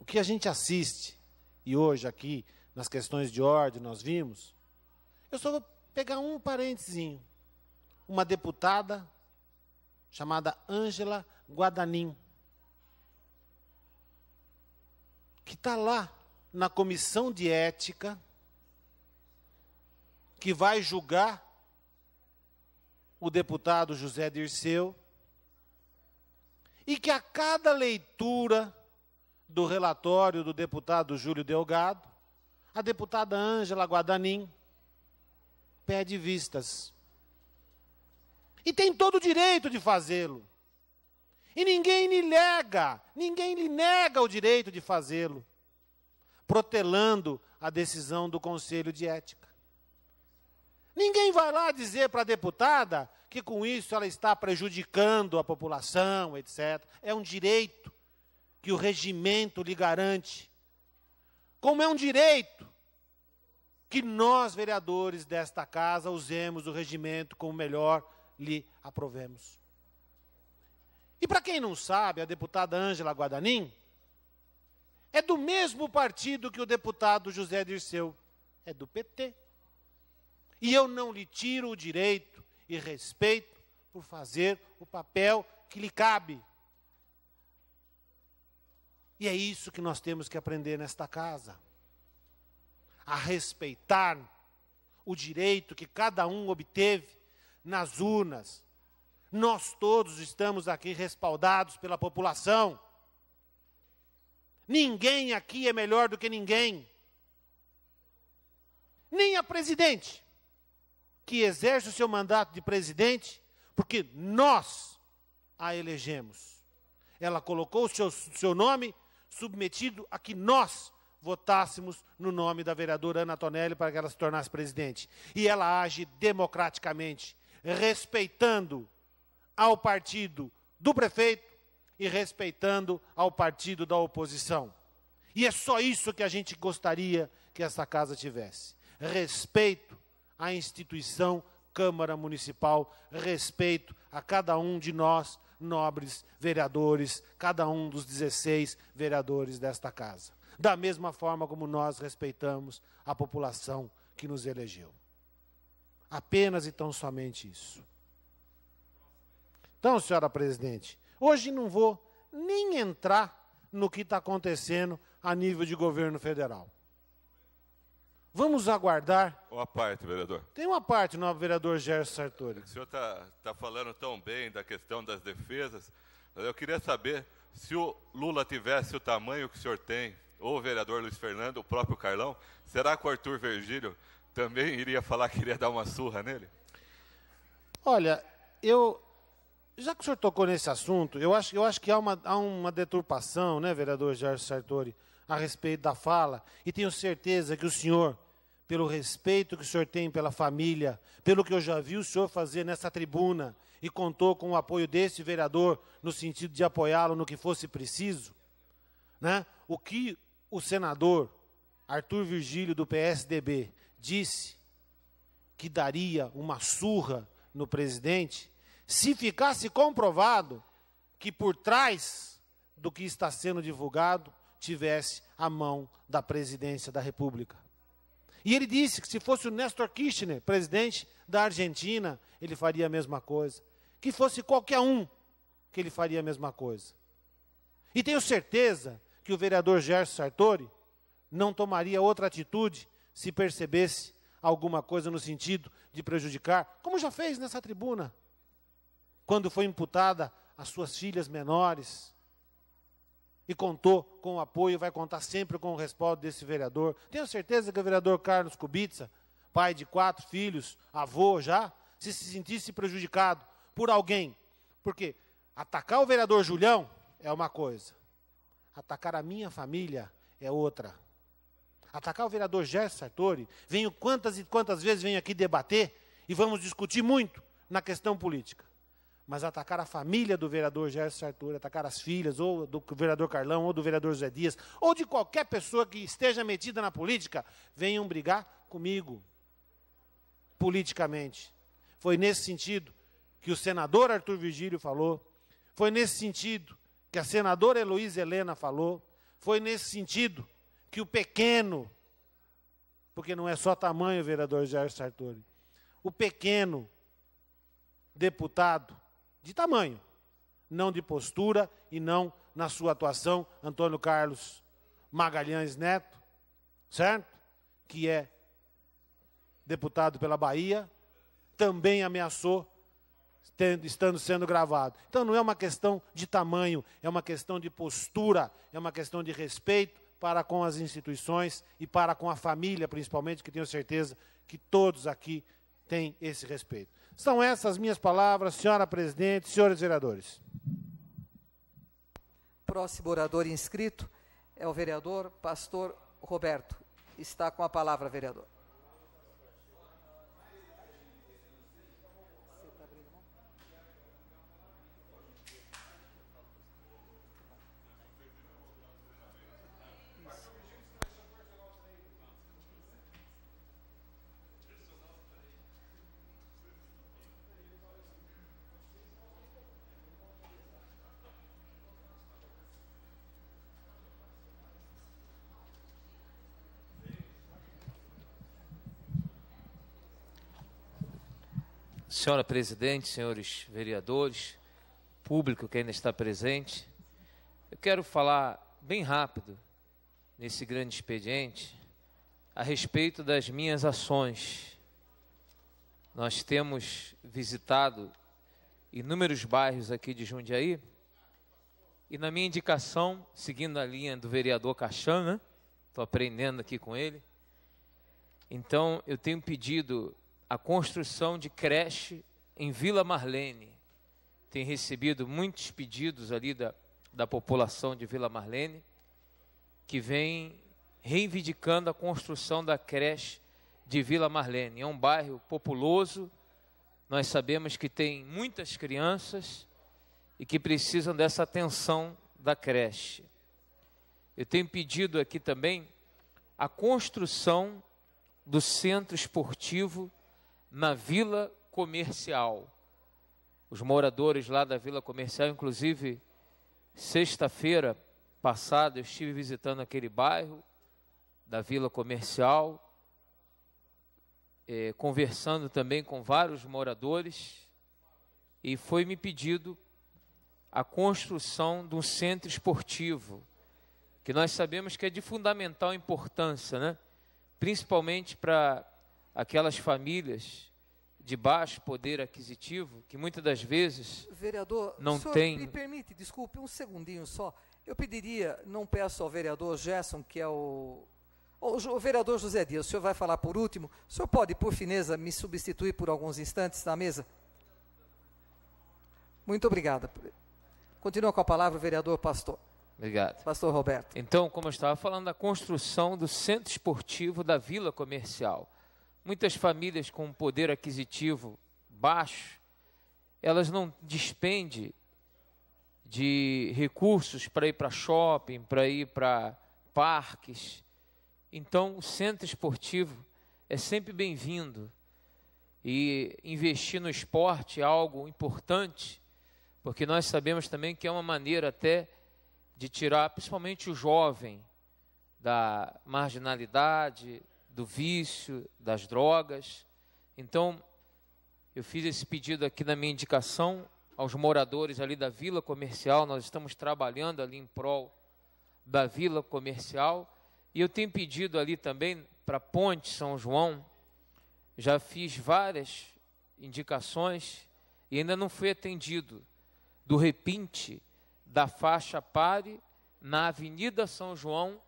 o que a gente assiste, e hoje aqui nas questões de ordem nós vimos, eu só vou pegar um parentezinho. Uma deputada chamada Ângela Guadanin, que está lá na comissão de ética, que vai julgar o deputado José Dirceu, e que a cada leitura do relatório do deputado Júlio Delgado, a deputada Ângela Guadanin perde vistas. E tem todo o direito de fazê-lo. E ninguém lhe nega, ninguém lhe nega o direito de fazê-lo, protelando a decisão do Conselho de Ética. Ninguém vai lá dizer para a deputada que com isso ela está prejudicando a população, etc. É um direito que o regimento lhe garante, como é um direito que nós, vereadores desta casa, usemos o regimento como melhor lhe aprovemos. E para quem não sabe, a deputada Ângela Guadanim é do mesmo partido que o deputado José Dirceu, é do PT. E eu não lhe tiro o direito e respeito por fazer o papel que lhe cabe e é isso que nós temos que aprender nesta casa. A respeitar o direito que cada um obteve nas urnas. Nós todos estamos aqui respaldados pela população. Ninguém aqui é melhor do que ninguém. Nem a presidente, que exerce o seu mandato de presidente, porque nós a elegemos. Ela colocou o seu, seu nome submetido a que nós votássemos no nome da vereadora Ana Tonelli para que ela se tornasse presidente. E ela age democraticamente, respeitando ao partido do prefeito e respeitando ao partido da oposição. E é só isso que a gente gostaria que essa casa tivesse: respeito à instituição Câmara Municipal, respeito a cada um de nós nobres vereadores, cada um dos 16 vereadores desta casa. Da mesma forma como nós respeitamos a população que nos elegeu. Apenas e tão somente isso. Então, senhora presidente, hoje não vou nem entrar no que está acontecendo a nível de governo federal. Vamos aguardar. Uma parte, vereador. Tem uma parte, não, vereador Gerson Sartori. O senhor está tá falando tão bem da questão das defesas. Eu queria saber se o Lula tivesse o tamanho que o senhor tem, ou o vereador Luiz Fernando, o próprio Carlão, será que o Arthur Virgílio também iria falar que iria dar uma surra nele? Olha, eu. Já que o senhor tocou nesse assunto, eu acho, eu acho que há uma, há uma deturpação, né, vereador Gerson Sartori? a respeito da fala, e tenho certeza que o Senhor, pelo respeito que o Senhor tem pela família, pelo que eu já vi o Senhor fazer nessa tribuna, e contou com o apoio desse vereador no sentido de apoiá-lo no que fosse preciso, né? o que o senador Arthur Virgílio, do PSDB, disse que daria uma surra no presidente, se ficasse comprovado que por trás do que está sendo divulgado tivesse a mão da presidência da República. E ele disse que se fosse o Néstor Kirchner, presidente da Argentina, ele faria a mesma coisa. Que fosse qualquer um, que ele faria a mesma coisa. E tenho certeza que o vereador Gerson Sartori não tomaria outra atitude se percebesse alguma coisa no sentido de prejudicar, como já fez nessa tribuna, quando foi imputada às suas filhas menores e contou com o apoio, vai contar sempre com o respaldo desse vereador. Tenho certeza que o vereador Carlos Kubica, pai de quatro filhos, avô já, se sentisse prejudicado por alguém. Porque atacar o vereador Julião é uma coisa, atacar a minha família é outra. Atacar o vereador Gerson Sartori, venho quantas e quantas vezes venho aqui debater e vamos discutir muito na questão política mas atacar a família do vereador Gerson Arthur, atacar as filhas, ou do vereador Carlão, ou do vereador Zé Dias, ou de qualquer pessoa que esteja metida na política, venham brigar comigo, politicamente. Foi nesse sentido que o senador Arthur Vigílio falou, foi nesse sentido que a senadora Heloísa Helena falou, foi nesse sentido que o pequeno, porque não é só tamanho, vereador Gerson Sartori, o pequeno deputado de tamanho, não de postura e não na sua atuação, Antônio Carlos Magalhães Neto, certo? Que é deputado pela Bahia, também ameaçou tendo, estando sendo gravado. Então não é uma questão de tamanho, é uma questão de postura, é uma questão de respeito para com as instituições e para com a família, principalmente, que tenho certeza que todos aqui têm esse respeito. São essas minhas palavras, senhora presidente, senhores vereadores. Próximo orador inscrito é o vereador Pastor Roberto. Está com a palavra, vereador. Senhora presidente, senhores vereadores, público que ainda está presente, eu quero falar bem rápido nesse grande expediente a respeito das minhas ações. Nós temos visitado inúmeros bairros aqui de Jundiaí e na minha indicação, seguindo a linha do vereador Caixan, estou né? aprendendo aqui com ele, então eu tenho pedido a construção de creche em Vila Marlene. Tem recebido muitos pedidos ali da, da população de Vila Marlene, que vem reivindicando a construção da creche de Vila Marlene. É um bairro populoso, nós sabemos que tem muitas crianças e que precisam dessa atenção da creche. Eu tenho pedido aqui também a construção do centro esportivo na vila comercial. Os moradores lá da vila comercial, inclusive, sexta-feira passada eu estive visitando aquele bairro da vila comercial, eh, conversando também com vários moradores, e foi me pedido a construção de um centro esportivo, que nós sabemos que é de fundamental importância, né? principalmente para aquelas famílias de baixo poder aquisitivo que muitas das vezes vereador, não senhor, tem. Me permite, desculpe um segundinho só. Eu pediria, não peço ao vereador Gerson, que é o o vereador José Dias, o senhor vai falar por último. O senhor pode, por fineza, me substituir por alguns instantes na mesa? Muito obrigada. Continua com a palavra o vereador Pastor. Obrigado. Pastor Roberto. Então, como eu estava falando, a construção do centro esportivo da Vila Comercial. Muitas famílias com poder aquisitivo baixo, elas não dispendem de recursos para ir para shopping, para ir para parques. Então, o centro esportivo é sempre bem-vindo. E investir no esporte é algo importante, porque nós sabemos também que é uma maneira até de tirar, principalmente o jovem, da marginalidade, do vício, das drogas. Então, eu fiz esse pedido aqui na minha indicação aos moradores ali da Vila Comercial. Nós estamos trabalhando ali em prol da Vila Comercial. E eu tenho pedido ali também para a Ponte São João. Já fiz várias indicações e ainda não fui atendido. Do repinte da faixa pare na Avenida São João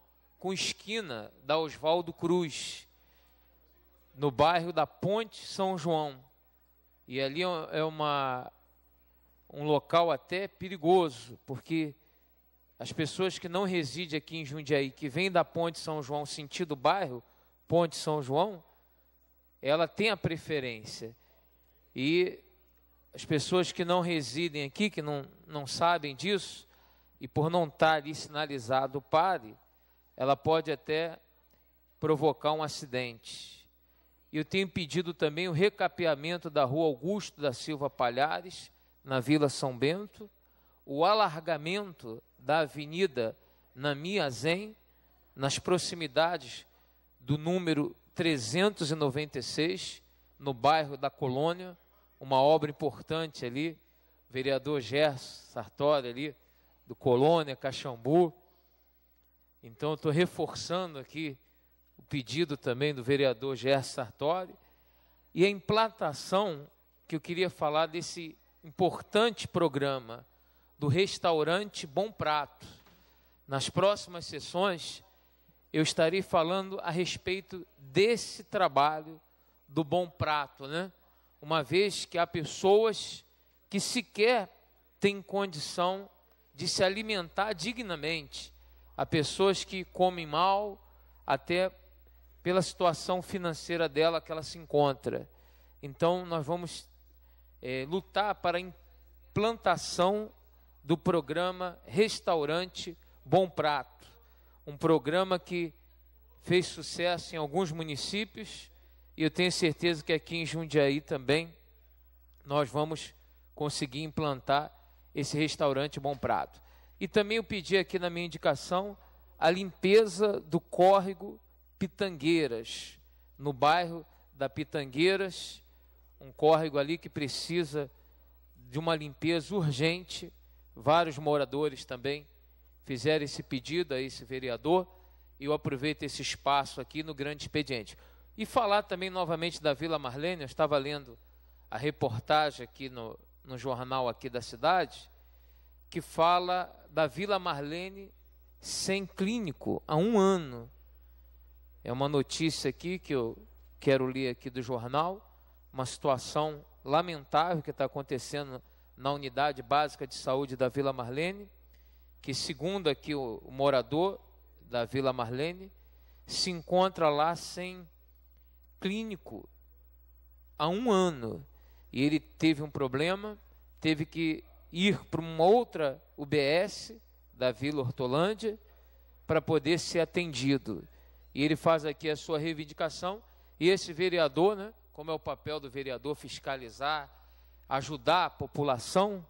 com esquina da Oswaldo Cruz, no bairro da Ponte São João. E ali é, é uma, um local até perigoso, porque as pessoas que não residem aqui em Jundiaí, que vêm da Ponte São João, sentido bairro, Ponte São João, ela tem a preferência. E as pessoas que não residem aqui, que não, não sabem disso, e por não estar ali sinalizado o pare, ela pode até provocar um acidente. Eu tenho pedido também o recapeamento da rua Augusto da Silva Palhares, na Vila São Bento, o alargamento da avenida Namiazem, nas proximidades do número 396, no bairro da Colônia, uma obra importante ali, vereador Gerson Sartori ali, do Colônia, Caxambu, então, estou reforçando aqui o pedido também do vereador Gerson Sartori e a implantação que eu queria falar desse importante programa do restaurante Bom Prato. Nas próximas sessões, eu estarei falando a respeito desse trabalho do Bom Prato, né? Uma vez que há pessoas que sequer têm condição de se alimentar dignamente a pessoas que comem mal, até pela situação financeira dela que ela se encontra. Então, nós vamos é, lutar para a implantação do programa Restaurante Bom Prato, um programa que fez sucesso em alguns municípios e eu tenho certeza que aqui em Jundiaí também nós vamos conseguir implantar esse restaurante Bom Prato. E também eu pedi aqui na minha indicação a limpeza do córrego Pitangueiras, no bairro da Pitangueiras, um córrego ali que precisa de uma limpeza urgente. Vários moradores também fizeram esse pedido a esse vereador e eu aproveito esse espaço aqui no grande expediente. E falar também novamente da Vila Marlene, eu estava lendo a reportagem aqui no, no jornal aqui da cidade, que fala da Vila Marlene sem clínico há um ano. É uma notícia aqui que eu quero ler aqui do jornal, uma situação lamentável que está acontecendo na unidade básica de saúde da Vila Marlene, que segundo aqui o, morador da Vila Marlene, se encontra lá sem clínico há um ano. E ele teve um problema, teve que ir para uma outra UBS da Vila Hortolândia para poder ser atendido. E ele faz aqui a sua reivindicação. E esse vereador, né, como é o papel do vereador fiscalizar, ajudar a população,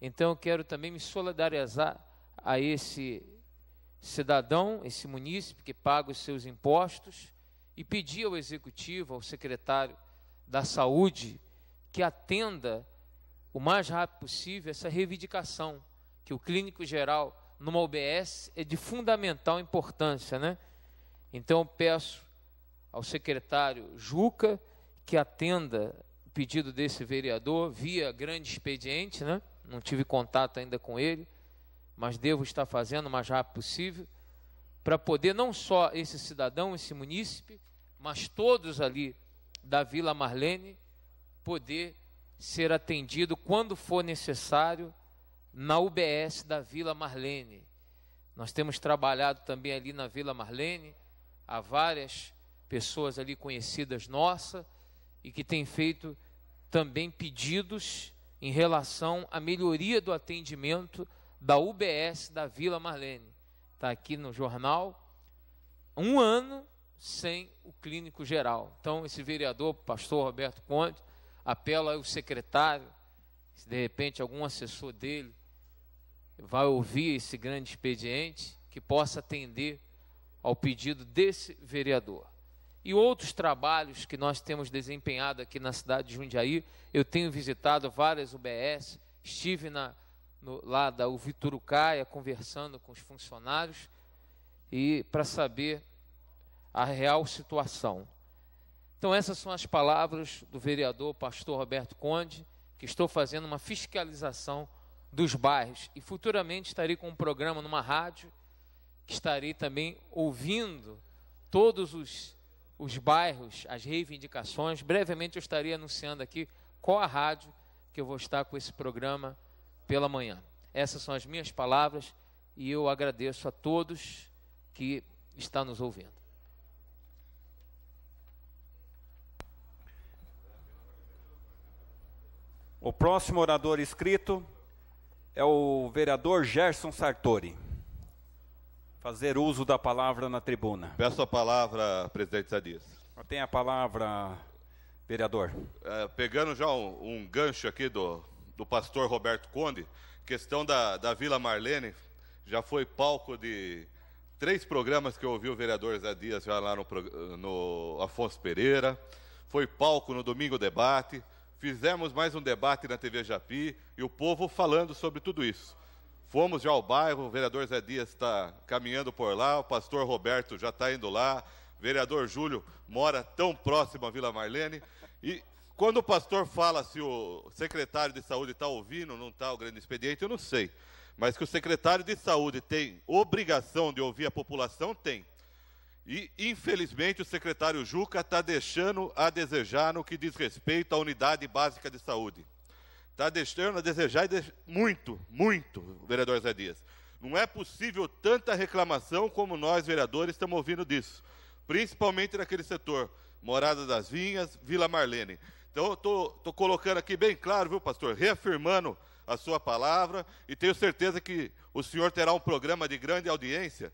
então eu quero também me solidarizar a esse cidadão, esse munícipe que paga os seus impostos e pedir ao executivo, ao secretário da Saúde, que atenda o mais rápido possível essa reivindicação que o clínico geral numa UBS é de fundamental importância, né? Então eu peço ao secretário Juca que atenda o pedido desse vereador via grande expediente, né? Não tive contato ainda com ele, mas devo estar fazendo o mais rápido possível para poder não só esse cidadão, esse munícipe, mas todos ali da Vila Marlene poder ser atendido quando for necessário na UBS da Vila Marlene. Nós temos trabalhado também ali na Vila Marlene, há várias pessoas ali conhecidas nossa e que têm feito também pedidos em relação à melhoria do atendimento da UBS da Vila Marlene. Está aqui no jornal. Um ano sem o clínico geral. Então, esse vereador, pastor Roberto Conte, Apelo ao secretário, se de repente algum assessor dele vai ouvir esse grande expediente, que possa atender ao pedido desse vereador. E outros trabalhos que nós temos desempenhado aqui na cidade de Jundiaí, eu tenho visitado várias UBS, estive na, no, lá da Uviturucaia conversando com os funcionários e para saber a real situação. Então, essas são as palavras do vereador, pastor Roberto Conde, que estou fazendo uma fiscalização dos bairros. E futuramente estarei com um programa numa rádio, que estarei também ouvindo todos os, os bairros, as reivindicações. Brevemente eu estarei anunciando aqui qual a rádio que eu vou estar com esse programa pela manhã. Essas são as minhas palavras e eu agradeço a todos que estão nos ouvindo. O próximo orador inscrito é o vereador Gerson Sartori. Fazer uso da palavra na tribuna. Peço a palavra, presidente Sadias. Tem a palavra, vereador. É, pegando já um, um, gancho aqui do, do pastor Roberto Conde, questão da, da Vila Marlene, já foi palco de três programas que eu ouvi o vereador Zadias já lá no, no Afonso Pereira, foi palco no Domingo Debate, fizemos mais um debate na TV Japi e o povo falando sobre tudo isso. Fomos já ao bairro, o vereador Zé Dias está caminhando por lá, o pastor Roberto já está indo lá, o vereador Júlio mora tão próximo à Vila Marlene. E quando o pastor fala se o secretário de saúde está ouvindo, ou não está o grande expediente, eu não sei. Mas que o secretário de saúde tem obrigação de ouvir a população, tem. E, infelizmente, o secretário Juca está deixando a desejar no que diz respeito à unidade básica de saúde. Está deixando a desejar de... muito, muito, vereador Zé Dias. Não é possível tanta reclamação como nós, vereadores, estamos ouvindo disso. Principalmente naquele setor, Morada das Vinhas, Vila Marlene. Então, estou colocando aqui bem claro, viu, pastor? Reafirmando a sua palavra e tenho certeza que o senhor terá um programa de grande audiência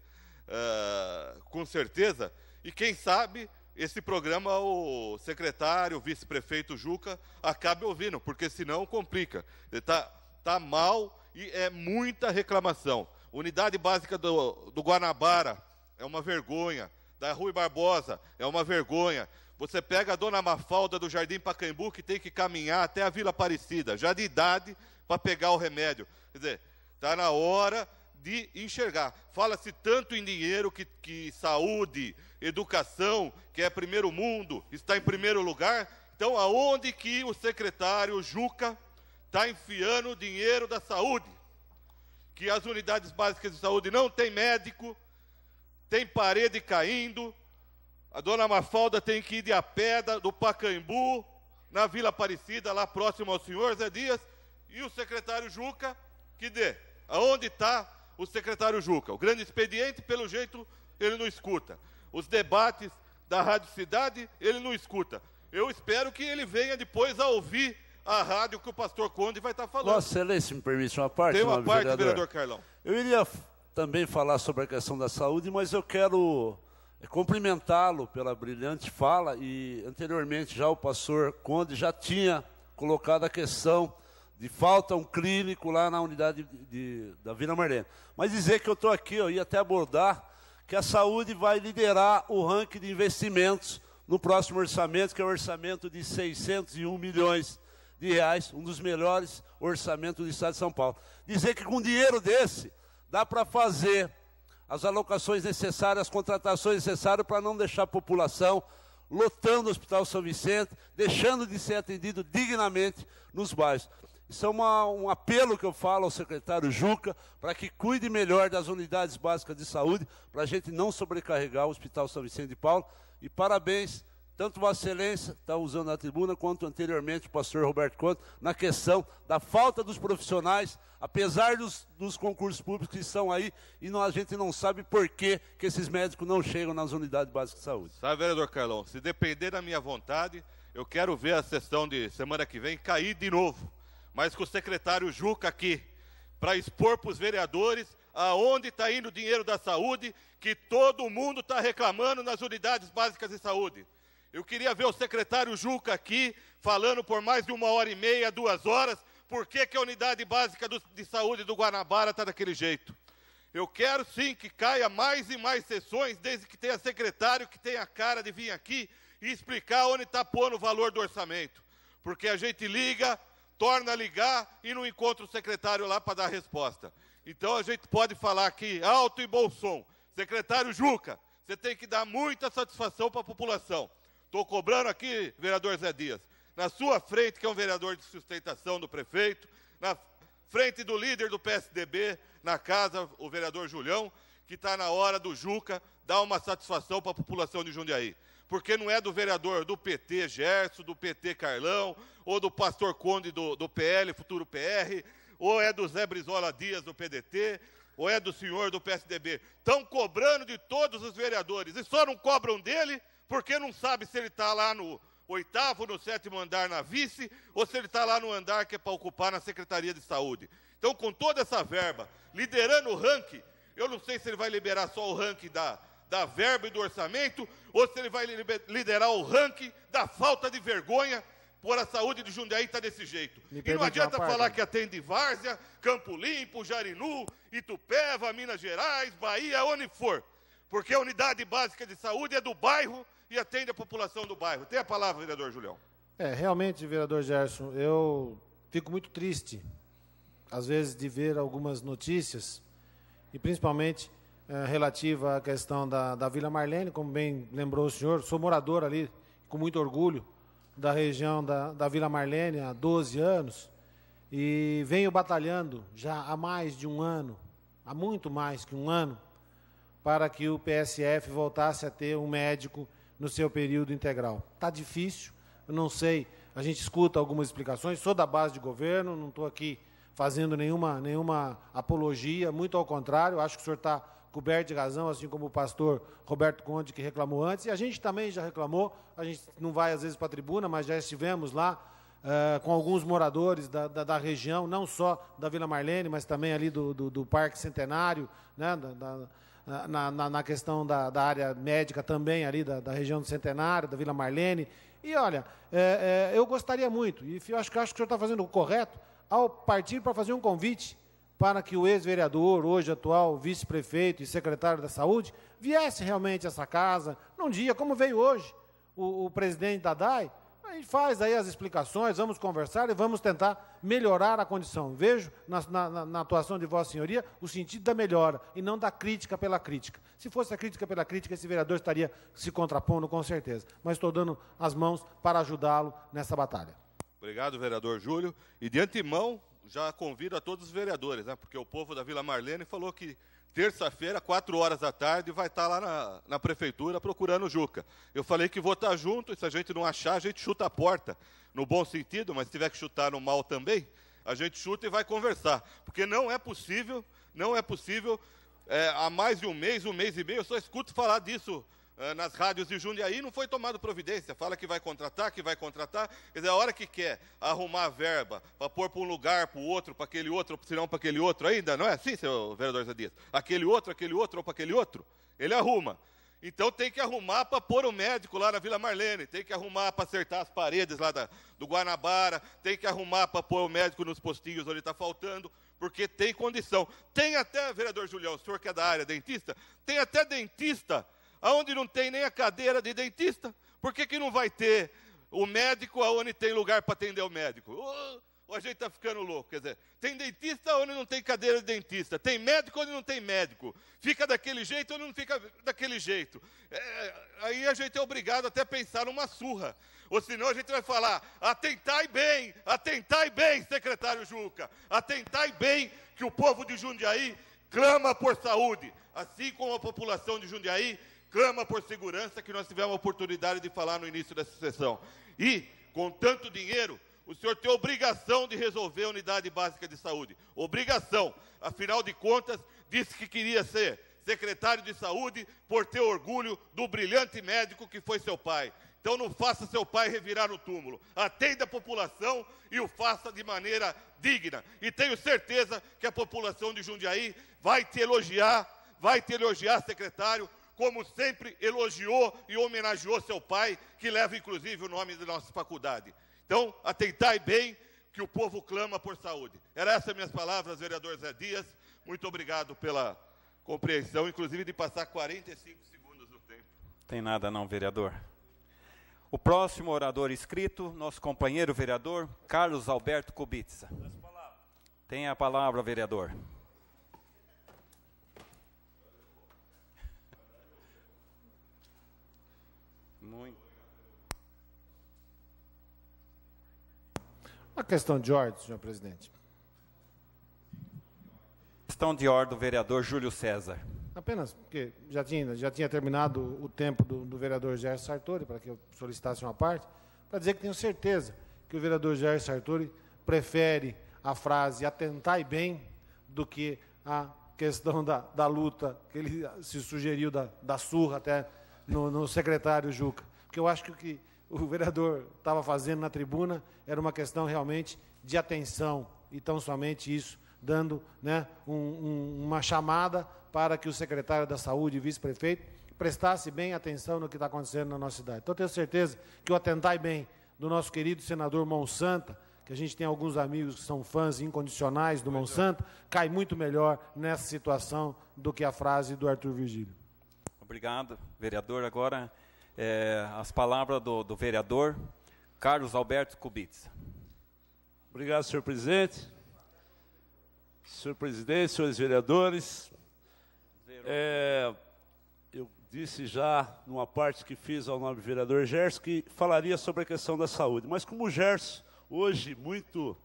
uh, com certeza. E quem sabe esse programa o secretário, o vice-prefeito Juca acabe ouvindo, porque senão complica. Está tá mal e é muita reclamação. Unidade básica do, do Guanabara é uma vergonha. Da Rui Barbosa é uma vergonha. Você pega a dona Mafalda do Jardim Pacaembu, que tem que caminhar até a Vila Aparecida, já de idade, para pegar o remédio. Quer dizer, está na hora de enxergar. Fala-se tanto em dinheiro que, que saúde, educação, que é primeiro mundo, está em primeiro lugar. Então, aonde que o secretário Juca está enfiando o dinheiro da saúde? Que as unidades básicas de saúde não tem médico, tem parede caindo, a dona Mafalda tem que ir de a pé do Pacaembu, na Vila Aparecida, lá próximo ao senhor Zé Dias, e o secretário Juca, que dê, aonde está o secretário Juca. O grande expediente, pelo jeito, ele não escuta. Os debates da Rádio Cidade, ele não escuta. Eu espero que ele venha depois a ouvir a rádio que o pastor Conde vai estar falando. Vossa Excelência, me permite uma parte? Tem uma parte, vereador. vereador Carlão. Eu iria também falar sobre a questão da saúde, mas eu quero é, cumprimentá-lo pela brilhante fala e anteriormente já o pastor Conde já tinha colocado a questão de falta um clínico lá na unidade de, de, da Vila Marlene. Mas dizer que eu estou aqui, eu ia até abordar, que a saúde vai liderar o ranking de investimentos no próximo orçamento, que é o um orçamento de 601 milhões de reais, um dos melhores orçamentos do Estado de São Paulo. Dizer que com dinheiro desse, dá para fazer as alocações necessárias, as contratações necessárias para não deixar a população lotando o Hospital São Vicente, deixando de ser atendido dignamente nos bairros. Isso é uma, um apelo que eu falo ao secretário Juca para que cuide melhor das unidades básicas de saúde, para a gente não sobrecarregar o Hospital São Vicente de Paulo. E parabéns, tanto Vossa Excelência, está usando a tribuna, quanto anteriormente o pastor Roberto Conto, na questão da falta dos profissionais, apesar dos, dos concursos públicos que estão aí, e não, a gente não sabe por que, que esses médicos não chegam nas unidades básicas de saúde. Sabe, vereador Carlão, se depender da minha vontade, eu quero ver a sessão de semana que vem cair de novo mas com o secretário Juca aqui, para expor para os vereadores aonde está indo o dinheiro da saúde, que todo mundo está reclamando nas unidades básicas de saúde. Eu queria ver o secretário Juca aqui falando por mais de uma hora e meia, duas horas, por que, que a unidade básica do, de saúde do Guanabara está daquele jeito. Eu quero sim que caia mais e mais sessões, desde que tenha secretário que tenha a cara de vir aqui e explicar onde está pondo o valor do orçamento. Porque a gente liga, torna a ligar e não encontra o secretário lá para dar a resposta. Então a gente pode falar aqui alto e bom som. Secretário Juca, você tem que dar muita satisfação para a população. Estou cobrando aqui, vereador Zé Dias, na sua frente, que é um vereador de sustentação do prefeito, na frente do líder do PSDB, na casa, o vereador Julião, que está na hora do Juca dar uma satisfação para a população de Jundiaí porque não é do vereador do PT Gerson, do PT Carlão, ou do pastor Conde do, do PL, futuro PR, ou é do Zé Brizola Dias do PDT, ou é do senhor do PSDB. Estão cobrando de todos os vereadores e só não cobram dele porque não sabe se ele está lá no oitavo, no sétimo andar na vice, ou se ele está lá no andar que é para ocupar na Secretaria de Saúde. Então, com toda essa verba, liderando o ranking, eu não sei se ele vai liberar só o ranking da, da verba e do orçamento, ou se ele vai liderar o ranking da falta de vergonha por a saúde de Jundiaí estar tá desse jeito. Me e não adianta falar que atende Várzea, Campo Limpo, Jarinu, Itupeva, Minas Gerais, Bahia, onde for. Porque a unidade básica de saúde é do bairro e atende a população do bairro. Tem a palavra, vereador Julião. É, realmente, vereador Gerson, eu fico muito triste, às vezes, de ver algumas notícias, e principalmente eh, relativa à questão da, da Vila Marlene, como bem lembrou o senhor, sou morador ali, com muito orgulho, da região da, da Vila Marlene há 12 anos e venho batalhando já há mais de um ano, há muito mais que um ano, para que o PSF voltasse a ter um médico no seu período integral. Está difícil, eu não sei, a gente escuta algumas explicações, sou da base de governo, não estou aqui fazendo nenhuma, nenhuma apologia, muito ao contrário, acho que o senhor está coberto de razão, assim como o pastor Roberto Conde, que reclamou antes, e a gente também já reclamou, a gente não vai às vezes para a tribuna, mas já estivemos lá uh, com alguns moradores da, da, da, região, não só da Vila Marlene, mas também ali do, do, do Parque Centenário, né, da, na, na, na, questão da, da, área médica também, ali da, da, região do Centenário, da Vila Marlene. E olha, é, é, eu gostaria muito, e eu acho, acho que o senhor está fazendo o correto, ao partir para fazer um convite para que o ex-vereador, hoje atual vice-prefeito e secretário da Saúde, viesse realmente a essa casa, num dia como veio hoje o, o presidente da DAE. A gente faz aí as explicações, vamos conversar e vamos tentar melhorar a condição. Vejo na, na, na, atuação de Vossa Senhoria o sentido da melhora e não da crítica pela crítica. Se fosse a crítica pela crítica, esse vereador estaria se contrapondo com certeza. Mas estou dando as mãos para ajudá-lo nessa batalha. Obrigado, vereador Júlio. E de antemão, já convido a todos os vereadores, né, porque o povo da Vila Marlene falou que terça-feira, quatro horas da tarde, vai estar tá lá na, na, prefeitura procurando o Juca. Eu falei que vou estar tá junto, e se a gente não achar, a gente chuta a porta, no bom sentido, mas se tiver que chutar no mal também, a gente chuta e vai conversar. Porque não é possível, não é possível, é, há mais de um mês, um mês e meio, eu só escuto falar disso ah, nas rádios de Jundiaí, não foi tomado providência. Fala que vai contratar, que vai contratar. Quer dizer, a hora que quer arrumar a verba para pôr para um lugar, para o outro, para aquele outro, se não para aquele outro ainda, não é assim, seu vereador Zadias? Aquele outro, aquele outro, ou para aquele outro, ele arruma. Então tem que arrumar para pôr o um médico lá na Vila Marlene, tem que arrumar para acertar as paredes lá da, do Guanabara, tem que arrumar para pôr o médico nos postinhos onde está faltando, porque tem condição. Tem até, vereador Julião, o senhor que é da área dentista, tem até dentista aonde não tem nem a cadeira de dentista, por que, que não vai ter o médico aonde tem lugar para atender o médico? Ou, a gente está ficando louco, quer dizer, tem dentista onde não tem cadeira de dentista, tem médico onde não tem médico, fica daquele jeito ou não fica daquele jeito. É, aí a gente é obrigado até a pensar numa surra, ou senão a gente vai falar, atentai bem, atentai bem, secretário Juca, atentai bem que o povo de Jundiaí clama por saúde, assim como a população de Jundiaí clama por segurança, que nós tivemos a oportunidade de falar no início dessa sessão. E, com tanto dinheiro, o senhor tem obrigação de resolver a unidade básica de saúde. Obrigação. Afinal de contas, disse que queria ser secretário de saúde por ter orgulho do brilhante médico que foi seu pai. Então não faça seu pai revirar o túmulo. Atenda a população e o faça de maneira digna. E tenho certeza que a população de Jundiaí vai te elogiar, vai te elogiar, secretário, como sempre elogiou e homenageou seu pai, que leva inclusive o nome da nossa faculdade. Então, atentai bem que o povo clama por saúde. Eram essas minhas palavras, vereador Zé Dias. Muito obrigado pela compreensão, inclusive de passar 45 segundos do tempo. Tem nada não, vereador. O próximo orador inscrito, nosso companheiro vereador, Carlos Alberto Kubitsa. Tem a palavra, vereador. Uma questão de ordem, senhor presidente. Questão de ordem do vereador Júlio César. Apenas porque já tinha, já tinha terminado o tempo do, do vereador Jair Sartori, para que eu solicitasse uma parte, para dizer que tenho certeza que o vereador Jair Sartori prefere a frase atentai bem do que a questão da, da luta que ele se sugeriu da, da surra até no, no secretário Juca. Porque eu acho que o que o vereador estava fazendo na tribuna era uma questão realmente de atenção, e tão somente isso, dando né, um, um, uma chamada para que o secretário da Saúde e vice-prefeito prestasse bem atenção no que está acontecendo na nossa cidade. Então, tenho certeza que o atentai bem do nosso querido senador Monsanta, que a gente tem alguns amigos que são fãs incondicionais do Monsanto, cai muito melhor nessa situação do que a frase do Arthur Virgílio. Obrigado, vereador. Agora é, as palavras do, do vereador Carlos Alberto Kubitz. Obrigado, senhor presidente. Senhor presidente, senhores vereadores, é, eu disse já numa parte que fiz ao nome do vereador Gerson que falaria sobre a questão da saúde, mas como o Gerson hoje muito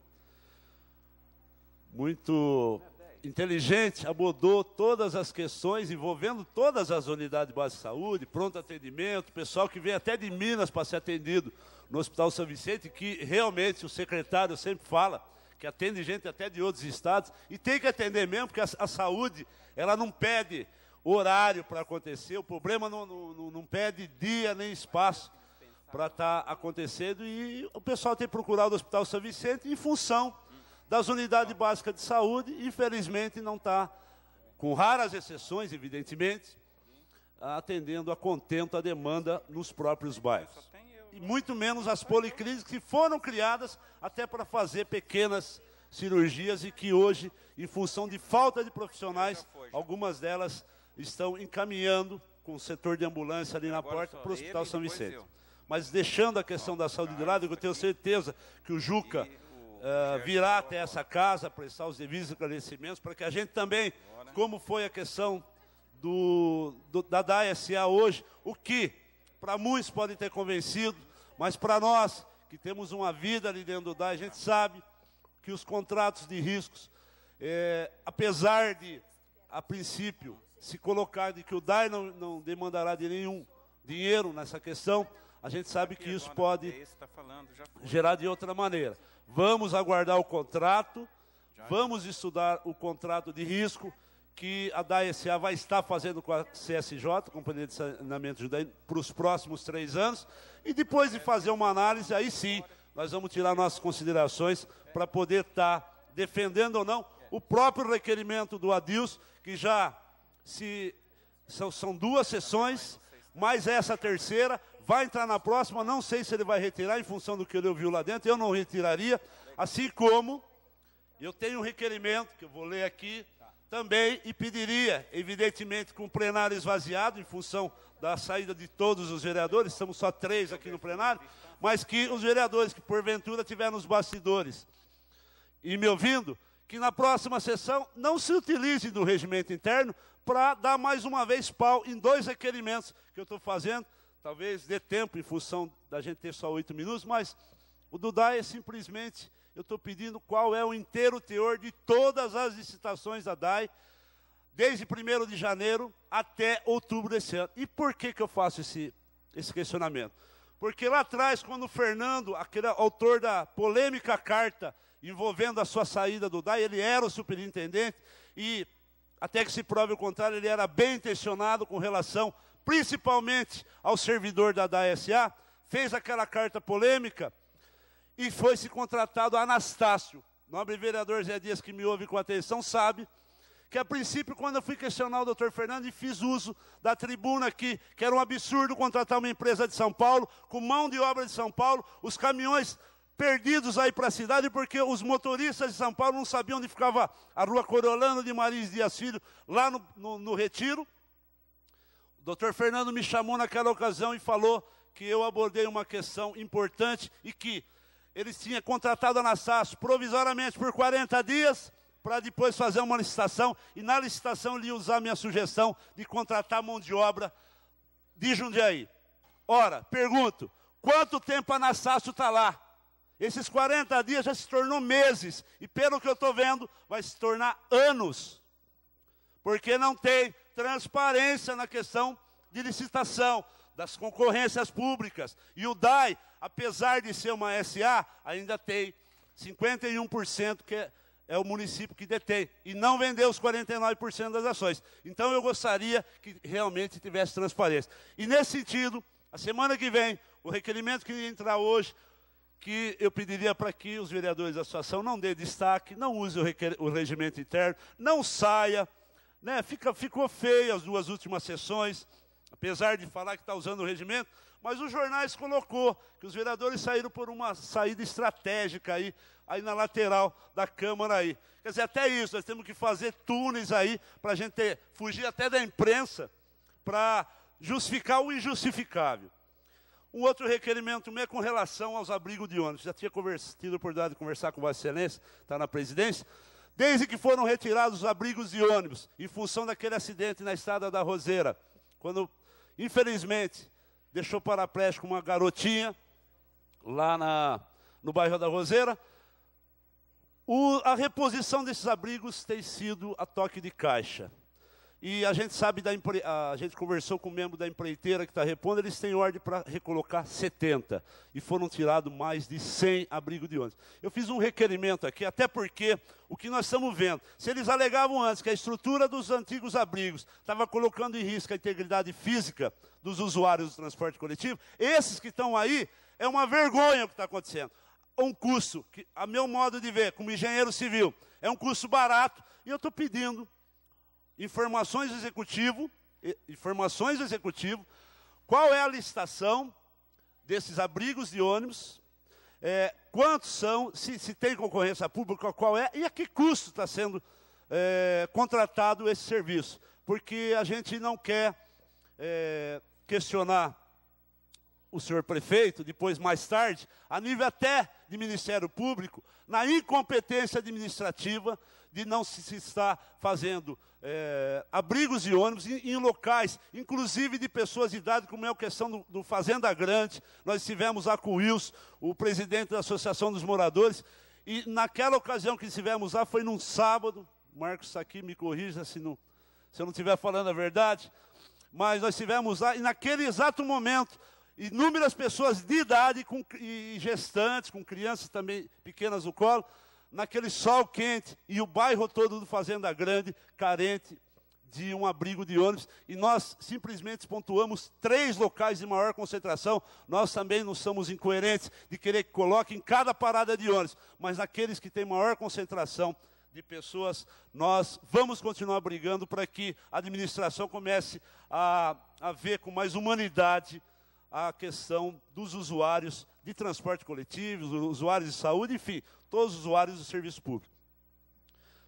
muito inteligente, abordou todas as questões envolvendo todas as unidades de base de saúde, pronto atendimento, pessoal que vem até de Minas para ser atendido no Hospital São Vicente, que realmente o secretário sempre fala que atende gente até de outros estados e tem que atender mesmo, porque a, a saúde ela não pede horário para acontecer, o problema não, não, não pede dia nem espaço para estar tá acontecendo e o pessoal tem procurado o Hospital São Vicente em função das unidades básicas de saúde, infelizmente não está, com raras exceções, evidentemente, atendendo a contento a demanda nos próprios bairros. E né? muito menos as policlínicas que foram criadas até para fazer pequenas cirurgias e que hoje, em função de falta de profissionais, algumas delas estão encaminhando com o setor de ambulância ali na porta para o Hospital São Vicente. Mas deixando a questão da saúde de tá, lado, eu tenho tá certeza que o Juca uh, até essa casa prestar os devidos agradecimentos para que a gente também, como foi a questão do, do da DASA hoje, o que para muitos podem ter convencido, mas para nós que temos uma vida ali dentro do DAI, a gente sabe que os contratos de riscos, é, apesar de, a princípio, se colocar de que o DAI não, não demandará de nenhum dinheiro nessa questão, a gente sabe que isso pode é tá gerar de outra maneira. Vamos aguardar o contrato, vamos estudar o contrato de risco que a DAESA vai estar fazendo com a CSJ, Companhia de Saneamento Judaíno, para os próximos três anos. E depois de fazer uma análise, aí sim, nós vamos tirar nossas considerações para poder estar tá defendendo ou não o próprio requerimento do Adils, que já se são, são duas sessões, mais essa terceira, Vai entrar na próxima, não sei se ele vai retirar, em função do que ele ouviu lá dentro, eu não retiraria. Assim como eu tenho um requerimento, que eu vou ler aqui também, e pediria, evidentemente, com o plenário esvaziado, em função da saída de todos os vereadores, estamos só três aqui no plenário, mas que os vereadores que porventura tiveram nos bastidores e me ouvindo, que na próxima sessão não se utilize do regimento interno para dar mais uma vez pau em dois requerimentos que eu estou fazendo Talvez dê tempo em função da gente ter só oito minutos, mas o Dudá é simplesmente, eu estou pedindo qual é o inteiro teor de todas as licitações da DAI, desde 1 de janeiro até outubro desse ano. E por que, que eu faço esse, esse questionamento? Porque lá atrás, quando o Fernando, aquele autor da polêmica carta envolvendo a sua saída do DAI, ele era o superintendente e, até que se prove o contrário, ele era bem intencionado com relação principalmente ao servidor da DASA, fez aquela carta polêmica e foi se contratado Anastácio. Nobre vereador Zé Dias, que me ouve com atenção, sabe que a princípio, quando eu fui questionar o doutor Fernando e fiz uso da tribuna aqui, que era um absurdo contratar uma empresa de São Paulo, com mão de obra de São Paulo, os caminhões perdidos aí para a cidade, porque os motoristas de São Paulo não sabiam onde ficava a rua Corolano de Marins Dias Filho, lá no, no, no Retiro. Dr. Fernando me chamou naquela ocasião e falou que eu abordei uma questão importante e que eles tinham contratado a Nassas provisoriamente por 40 dias para depois fazer uma licitação e na licitação ele ia usar minha sugestão de contratar mão de obra de Jundiaí. Ora, pergunto, quanto tempo a Nassasso está lá? Esses 40 dias já se tornou meses, e pelo que eu estou vendo, vai se tornar anos. Porque não tem transparência na questão de licitação, das concorrências públicas. E o DAI, apesar de ser uma SA, ainda tem 51% que é, é o município que detém e não vendeu os 49% das ações. Então eu gostaria que realmente tivesse transparência. E nesse sentido, a semana que vem, o requerimento que entrar hoje, que eu pediria para que os vereadores da associação não dê destaque, não use o, o regimento interno, não saia né, fica, ficou feio as duas últimas sessões, apesar de falar que está usando o regimento, mas os jornais colocou que os vereadores saíram por uma saída estratégica aí, aí na lateral da Câmara aí. Quer dizer, até isso, nós temos que fazer túneis aí para a gente ter, fugir até da imprensa para justificar o injustificável. Um outro requerimento meu é com relação aos abrigos de ônibus. Já tinha tido a oportunidade de conversar com Vossa Excelência, está na presidência, desde que foram retirados os abrigos de ônibus, em função daquele acidente na estrada da Roseira, quando, infelizmente, deixou paraplégico uma garotinha lá na, no bairro da Roseira. O, a reposição desses abrigos tem sido a toque de caixa. E a gente sabe, da empre... a gente conversou com o um membro da empreiteira que está repondo, eles têm ordem para recolocar 70. E foram tirados mais de 100 abrigos de ônibus. Eu fiz um requerimento aqui, até porque o que nós estamos vendo, se eles alegavam antes que a estrutura dos antigos abrigos estava colocando em risco a integridade física dos usuários do transporte coletivo, esses que estão aí, é uma vergonha o que está acontecendo. Um custo, que, a meu modo de ver, como engenheiro civil, é um custo barato, e eu estou pedindo informações executivo, informações executivo, qual é a licitação desses abrigos de ônibus, é, quantos são, se, se, tem concorrência pública, qual é, e a que custo está sendo é, contratado esse serviço. Porque a gente não quer é, questionar o senhor prefeito, depois mais tarde, a nível até de Ministério Público, na incompetência administrativa de não se estar fazendo é, abrigos de ônibus em, em, locais, inclusive de pessoas de idade, como é a questão do, do Fazenda Grande. Nós tivemos a com o presidente da Associação dos Moradores, e naquela ocasião que estivemos lá, foi num sábado, Marcos está aqui, me corrija se, não, se eu não estiver falando a verdade, mas nós estivemos lá, e naquele exato momento, inúmeras pessoas de idade, com, e gestantes, com crianças também pequenas no colo, naquele sol quente e o bairro todo do Fazenda Grande carente de um abrigo de ônibus. E nós simplesmente pontuamos três locais de maior concentração. Nós também não somos incoerentes de querer que coloque em cada parada de ônibus, mas naqueles que têm maior concentração de pessoas, nós vamos continuar brigando para que a administração comece a, a ver com mais humanidade a questão dos usuários de transporte coletivo, usuários de saúde, enfim, todos os usuários do serviço público.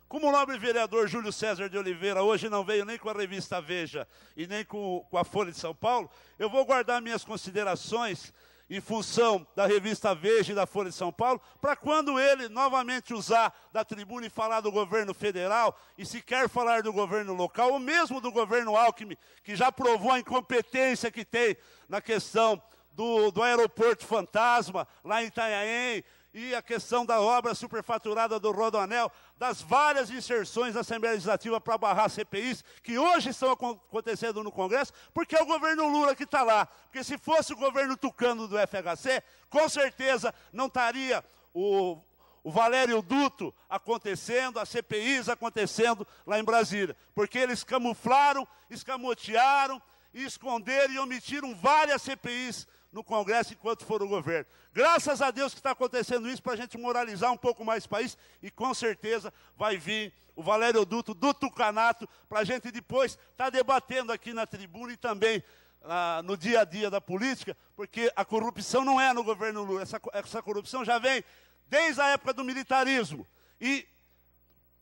Como o nobre vereador Júlio César de Oliveira hoje não veio nem com a revista Veja e nem com, com a Folha de São Paulo, eu vou guardar minhas considerações em função da revista Veja e da Folha de São Paulo, para quando ele novamente usar da tribuna e falar do governo federal, e se quer falar do governo local, ou mesmo do governo Alckmin, que já provou a incompetência que tem na questão do, do aeroporto fantasma, lá em Itanhaém, e a questão da obra superfaturada do Rodoanel, das várias inserções da Assembleia Legislativa para barrar CPIs, que hoje estão acontecendo no Congresso, porque é o governo Lula que está lá. Porque se fosse o governo tucano do FHC, com certeza não estaria o, o Valério Duto acontecendo, as CPIs acontecendo lá em Brasília. Porque eles camuflaram, escamotearam, esconderam e omitiram várias CPIs no Congresso enquanto for o governo. Graças a Deus que está acontecendo isso para a gente moralizar um pouco mais o país e com certeza vai vir o Valério Duto do Tucanato para a gente depois estar tá debatendo aqui na tribuna e também ah, no dia a dia da política, porque a corrupção não é no governo Lula, essa, essa corrupção já vem desde a época do militarismo e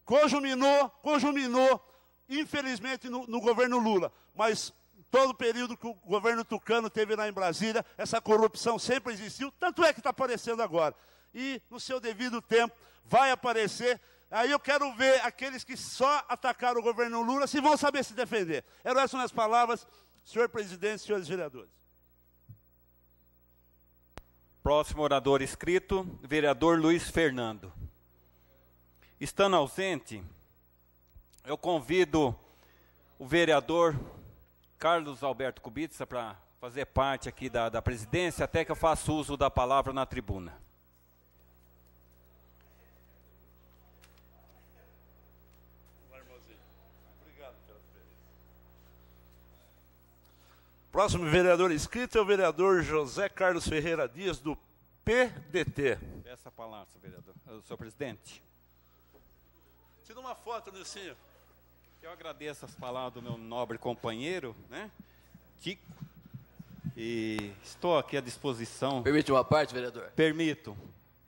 conjuminou, conjuminou infelizmente, no, no, governo Lula. Mas Todo o período que o governo tucano teve lá em Brasília, essa corrupção sempre existiu, tanto é que está aparecendo agora. E, no seu devido tempo, vai aparecer. Aí eu quero ver aqueles que só atacaram o governo Lula se vão saber se defender. Eram essas minhas palavras, senhor presidente, senhores vereadores. Próximo orador escrito, vereador Luiz Fernando. Estando ausente, eu convido o vereador Carlos Alberto Kubica para fazer parte aqui da, da presidência, até que eu faça uso da palavra na tribuna. Próximo vereador inscrito é o vereador José Carlos Ferreira Dias, do PDT. Essa palavra, vereador, senhor presidente. Tira uma foto, Nilcinho. Eu agradeço as palavras do meu nobre companheiro, né, Tico, e estou aqui à disposição. Permite uma parte, vereador? Permito.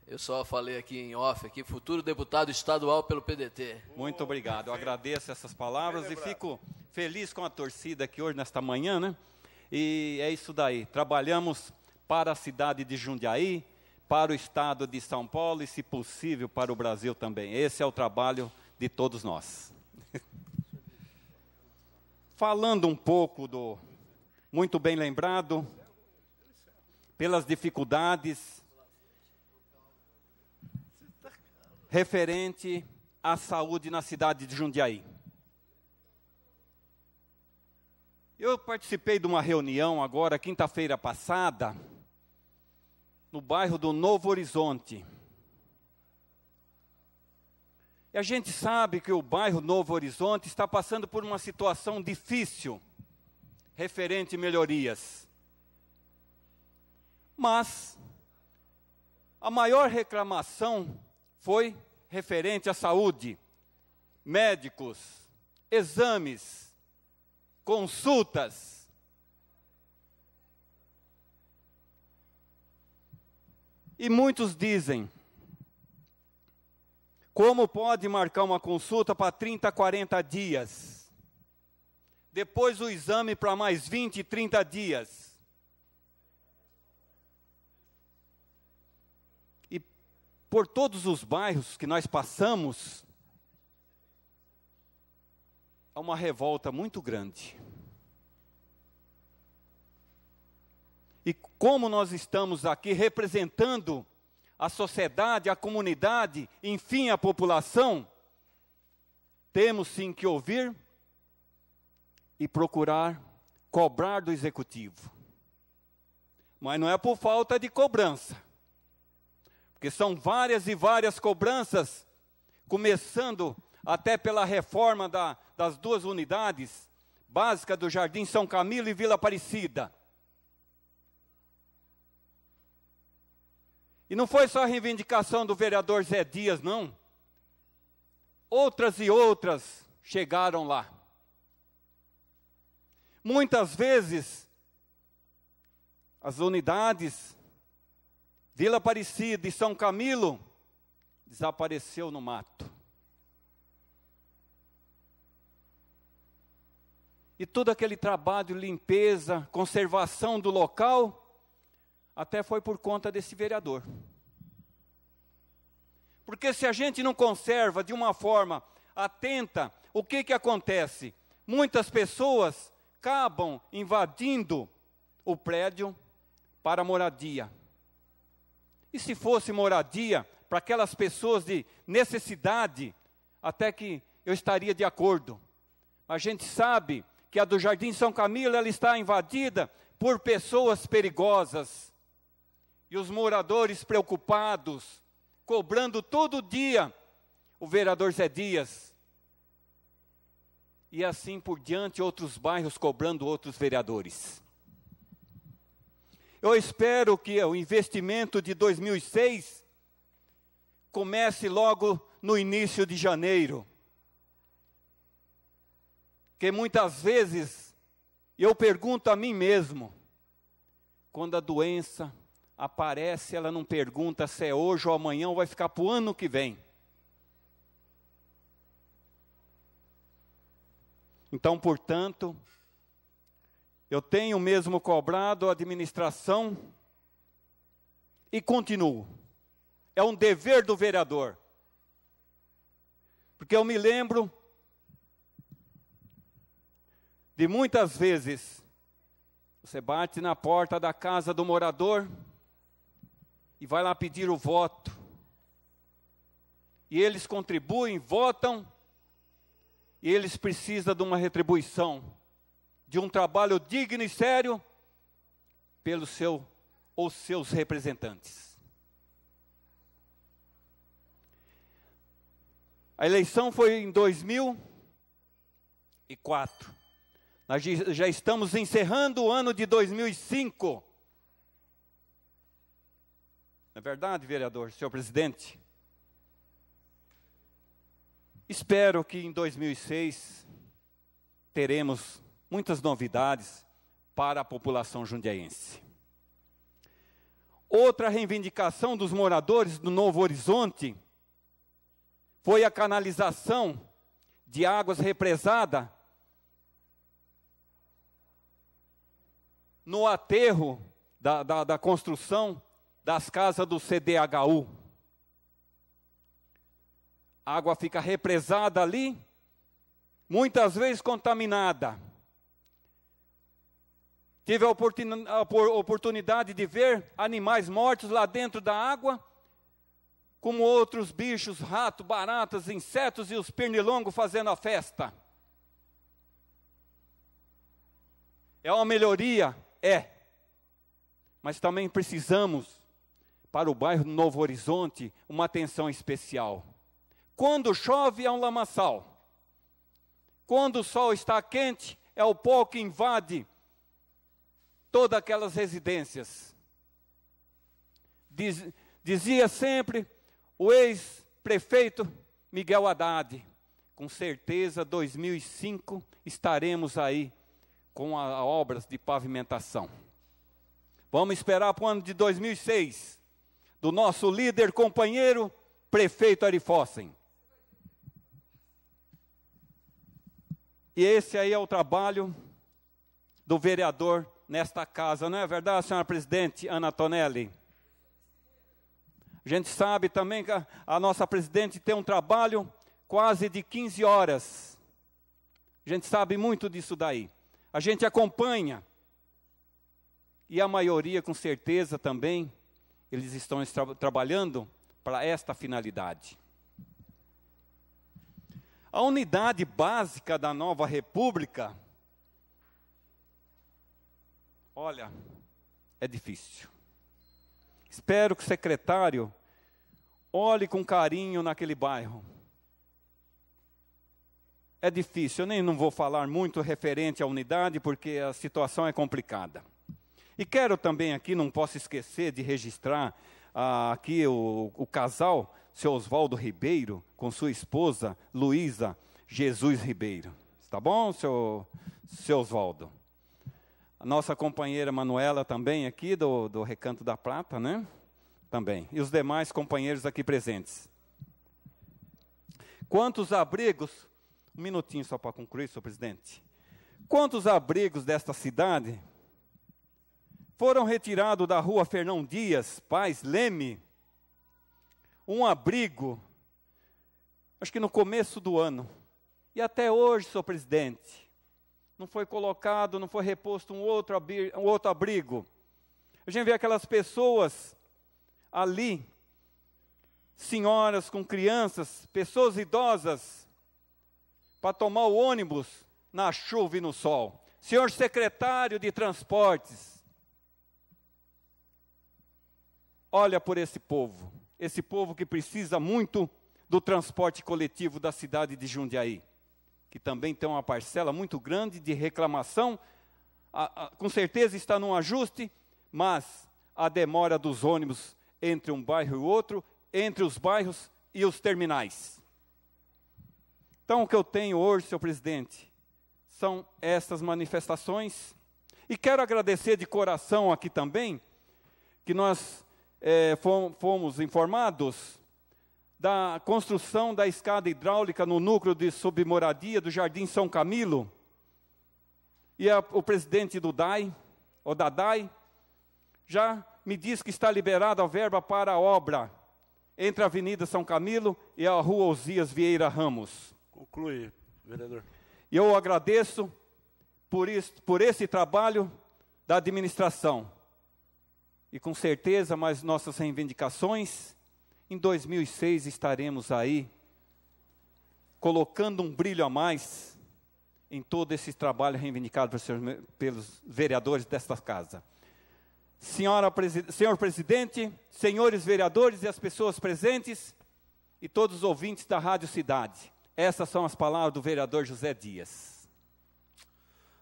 Eu só falei aqui em off, aqui, futuro deputado estadual pelo PDT. Muito obrigado, eu agradeço essas palavras e fico feliz com a torcida aqui hoje, nesta manhã, né? E é isso daí, trabalhamos para a cidade de Jundiaí, para o estado de São Paulo e, se possível, para o Brasil também. Esse é o trabalho de todos nós falando um pouco do, muito bem lembrado, pelas dificuldades referente à saúde na cidade de Jundiaí. Eu participei de uma reunião agora, quinta-feira passada, no bairro do Novo Horizonte. E a gente sabe que o bairro Novo Horizonte está passando por uma situação difícil referente melhorias. Mas a maior reclamação foi referente à saúde, médicos, exames, consultas. E muitos dizem como pode marcar uma consulta para 30, 40 dias? Depois o exame para mais 20, 30 dias. E por todos os bairros que nós passamos, há uma revolta muito grande. E como nós estamos aqui representando a sociedade, a comunidade, enfim, a população, temos sim que ouvir e procurar cobrar do executivo. Mas não é por falta de cobrança, porque são várias e várias cobranças, começando até pela reforma da, das duas unidades básicas do Jardim São Camilo e Vila Aparecida E não foi só a reivindicação do vereador Zé Dias, não. Outras e outras chegaram lá. Muitas vezes, as unidades Vila Aparecida e São Camilo desapareceu no mato. E todo aquele trabalho, limpeza, conservação do local, até foi por conta desse vereador. Porque se a gente não conserva de uma forma atenta, o que, que acontece? Muitas pessoas acabam invadindo o prédio para moradia. E se fosse moradia para aquelas pessoas de necessidade, até que eu estaria de acordo. A gente sabe que a do Jardim São Camilo ela está invadida por pessoas perigosas e os moradores preocupados, cobrando todo dia o vereador Zé Dias. E assim por diante, outros bairros cobrando outros vereadores. Eu espero que o investimento de 2006 comece logo no início de janeiro. Que muitas vezes eu pergunto a mim mesmo, quando a doença aparece, ela não pergunta se é hoje ou amanhã ou vai ficar para o ano que vem. Então, portanto, eu tenho mesmo cobrado a administração e continuo. É um dever do vereador. Porque eu me lembro de muitas vezes você bate na porta da casa do morador, e vai lá pedir o voto. E eles contribuem, votam, e eles precisam de uma retribuição, de um trabalho digno e sério pelo seu ou seus representantes. A eleição foi em 2004. Nós já estamos encerrando o ano de 2005. É verdade, vereador, senhor presidente? Espero que em 2006 teremos muitas novidades para a população jundiaense. Outra reivindicação dos moradores do Novo Horizonte foi a canalização de águas represada no aterro da, da, da construção das casas do CDHU. A água fica represada ali, muitas vezes contaminada. Tive a oportunidade de ver animais mortos lá dentro da água, como outros bichos, ratos, baratas, insetos e os pernilongos fazendo a festa. É uma melhoria? É. Mas também precisamos para o bairro Novo Horizonte uma atenção especial. Quando chove, é um lamaçal. Quando o sol está quente, é o pó que invade todas aquelas residências. Diz, dizia sempre o ex-prefeito Miguel Haddad: com certeza, 2005 estaremos aí com as obras de pavimentação. Vamos esperar para o ano de 2006 do nosso líder companheiro, prefeito Arifossen. E esse aí é o trabalho do vereador nesta casa, não é verdade, senhora presidente Ana Tonelli? A gente sabe também que a nossa presidente tem um trabalho quase de 15 horas. A gente sabe muito disso daí. A gente acompanha. E a maioria, com certeza, também eles estão tra trabalhando para esta finalidade. A unidade básica da nova república, olha, é difícil. Espero que o secretário olhe com carinho naquele bairro. É difícil, eu nem não vou falar muito referente à unidade, porque a situação é complicada. E quero também aqui, não posso esquecer de registrar ah, aqui o, o casal, seu Oswaldo Ribeiro, com sua esposa, Luísa Jesus Ribeiro. está bom, seu, seu Oswaldo? A nossa companheira Manuela também aqui do, do Recanto da Prata, né? Também. E os demais companheiros aqui presentes. Quantos abrigos, um minutinho só para concluir, senhor presidente. Quantos abrigos desta cidade foram retirados da rua Fernão Dias, Paz Leme, um abrigo, acho que no começo do ano. E até hoje, senhor presidente, não foi colocado, não foi reposto um outro, abrigo, um outro abrigo. A gente vê aquelas pessoas ali, senhoras com crianças, pessoas idosas, para tomar o ônibus na chuva e no sol. Senhor secretário de Transportes, olha por esse povo, esse povo que precisa muito do transporte coletivo da cidade de Jundiaí, que também tem uma parcela muito grande de reclamação. A, a, com certeza está num ajuste, mas a demora dos ônibus entre um bairro e outro, entre os bairros e os terminais. Então, o que eu tenho hoje, senhor presidente, são estas manifestações. E quero agradecer de coração aqui também que nós é, fomos informados da construção da escada hidráulica no núcleo de submoradia do Jardim São Camilo. E a, o presidente do DAI, o DAI, já me diz que está liberada a verba para a obra entre a Avenida São Camilo e a Rua Osias Vieira Ramos. Conclui, vereador. E eu agradeço por, isso, por esse trabalho da administração e com certeza mais nossas reivindicações, em 2006 estaremos aí colocando um brilho a mais em todo esse trabalho reivindicado pelos vereadores desta casa. Senhora, senhor presidente, senhores vereadores e as pessoas presentes e todos os ouvintes da Rádio Cidade. Essas são as palavras do vereador José Dias.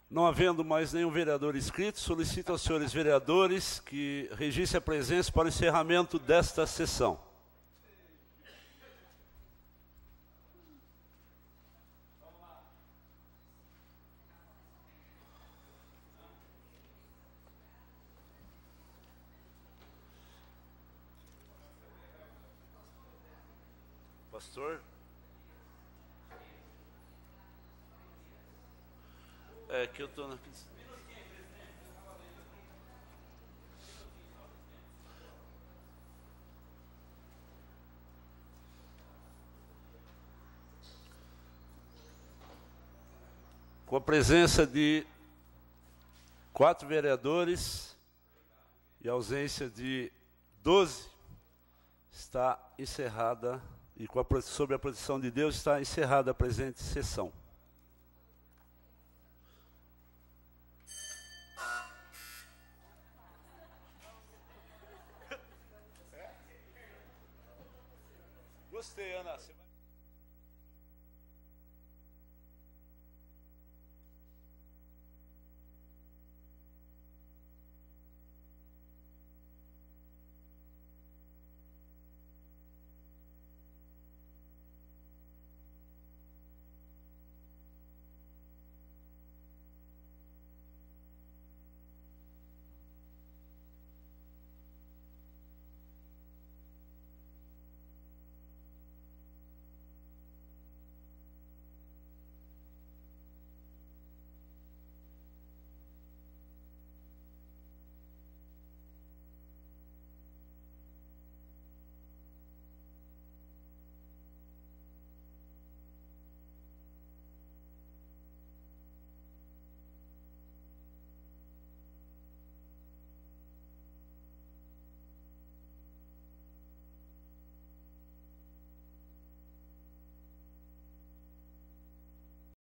Não havendo mais nenhum vereador inscrito, solicito aos senhores vereadores que registrem a presença para o encerramento desta sessão. que eu tô na Com a presença de quatro vereadores e ausência de doze, está encerrada, e a, sob a proteção de Deus, está encerrada a presente sessão. você, Ana.